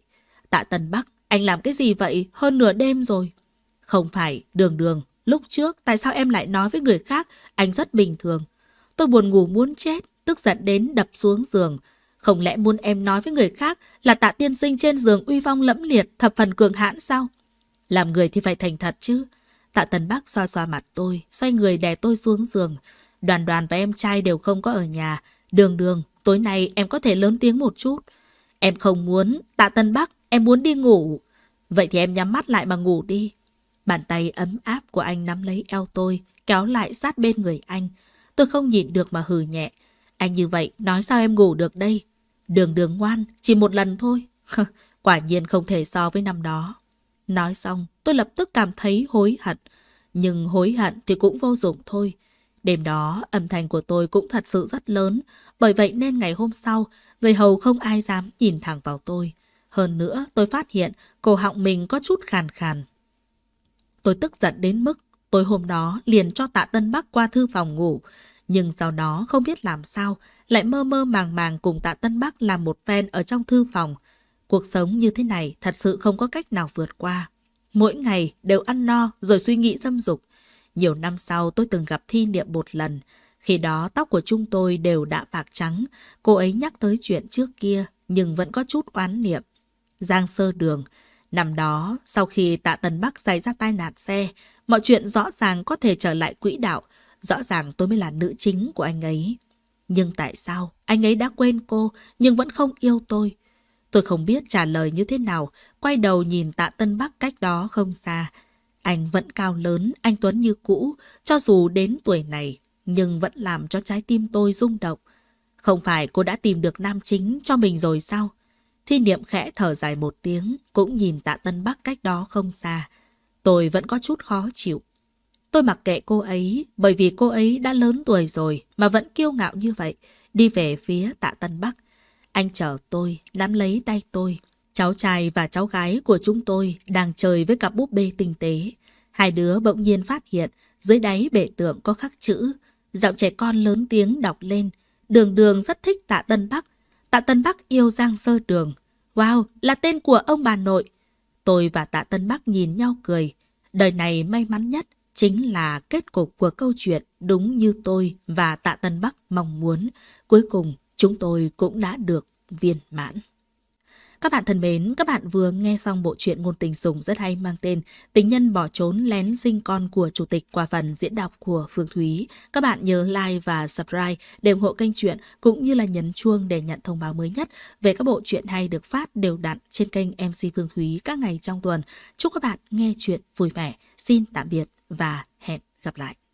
Tạ Tần Bắc, anh làm cái gì vậy? Hơn nửa đêm rồi. Không phải, đường đường, Lúc trước tại sao em lại nói với người khác anh rất bình thường? Tôi buồn ngủ muốn chết, tức giận đến đập xuống giường. Không lẽ muốn em nói với người khác là tạ tiên sinh trên giường uy vong lẫm liệt, thập phần cường hãn sao? Làm người thì phải thành thật chứ. Tạ Tần Bắc xoa xoa mặt tôi, xoay người đè tôi xuống giường. Đoàn đoàn và em trai đều không có ở nhà. Đường đường, tối nay em có thể lớn tiếng một chút. Em không muốn, Tạ Tân Bắc, em muốn đi ngủ. Vậy thì em nhắm mắt lại mà ngủ đi, Bàn tay ấm áp của anh nắm lấy eo tôi, kéo lại sát bên người anh. Tôi không nhìn được mà hừ nhẹ. Anh như vậy, nói sao em ngủ được đây? Đường đường ngoan, chỉ một lần thôi. (laughs) Quả nhiên không thể so với năm đó. Nói xong, tôi lập tức cảm thấy hối hận. Nhưng hối hận thì cũng vô dụng thôi. Đêm đó, âm thanh của tôi cũng thật sự rất lớn. Bởi vậy nên ngày hôm sau, người hầu không ai dám nhìn thẳng vào tôi. Hơn nữa, tôi phát hiện cổ họng mình có chút khàn khàn. Tôi tức giận đến mức tôi hôm đó liền cho tạ Tân Bắc qua thư phòng ngủ. Nhưng sau đó không biết làm sao, lại mơ mơ màng màng cùng tạ Tân Bắc làm một phen ở trong thư phòng. Cuộc sống như thế này thật sự không có cách nào vượt qua. Mỗi ngày đều ăn no rồi suy nghĩ dâm dục. Nhiều năm sau tôi từng gặp thi niệm một lần. Khi đó tóc của chúng tôi đều đã bạc trắng. Cô ấy nhắc tới chuyện trước kia nhưng vẫn có chút oán niệm. Giang sơ đường, Năm đó, sau khi tạ Tân Bắc xảy ra tai nạn xe, mọi chuyện rõ ràng có thể trở lại quỹ đạo, rõ ràng tôi mới là nữ chính của anh ấy. Nhưng tại sao anh ấy đã quên cô nhưng vẫn không yêu tôi? Tôi không biết trả lời như thế nào, quay đầu nhìn tạ Tân Bắc cách đó không xa. Anh vẫn cao lớn, anh Tuấn như cũ, cho dù đến tuổi này, nhưng vẫn làm cho trái tim tôi rung động. Không phải cô đã tìm được nam chính cho mình rồi sao? Thi niệm khẽ thở dài một tiếng, cũng nhìn tạ Tân Bắc cách đó không xa. Tôi vẫn có chút khó chịu. Tôi mặc kệ cô ấy, bởi vì cô ấy đã lớn tuổi rồi mà vẫn kiêu ngạo như vậy, đi về phía tạ Tân Bắc. Anh chở tôi, nắm lấy tay tôi. Cháu trai và cháu gái của chúng tôi đang chơi với cặp búp bê tinh tế. Hai đứa bỗng nhiên phát hiện dưới đáy bể tượng có khắc chữ. Giọng trẻ con lớn tiếng đọc lên. Đường đường rất thích tạ Tân Bắc Tạ Tân Bắc yêu Giang Sơ Đường. Wow, là tên của ông bà nội. Tôi và Tạ Tân Bắc nhìn nhau cười. Đời này may mắn nhất chính là kết cục của câu chuyện đúng như tôi và Tạ Tân Bắc mong muốn. Cuối cùng, chúng tôi cũng đã được viên mãn. Các bạn thân mến, các bạn vừa nghe xong bộ truyện ngôn tình sủng rất hay mang tên Tính nhân bỏ trốn lén sinh con của chủ tịch qua phần diễn đọc của Phương Thúy. Các bạn nhớ like và subscribe để ủng hộ kênh truyện cũng như là nhấn chuông để nhận thông báo mới nhất về các bộ truyện hay được phát đều đặn trên kênh MC Phương Thúy các ngày trong tuần. Chúc các bạn nghe truyện vui vẻ. Xin tạm biệt và hẹn gặp lại.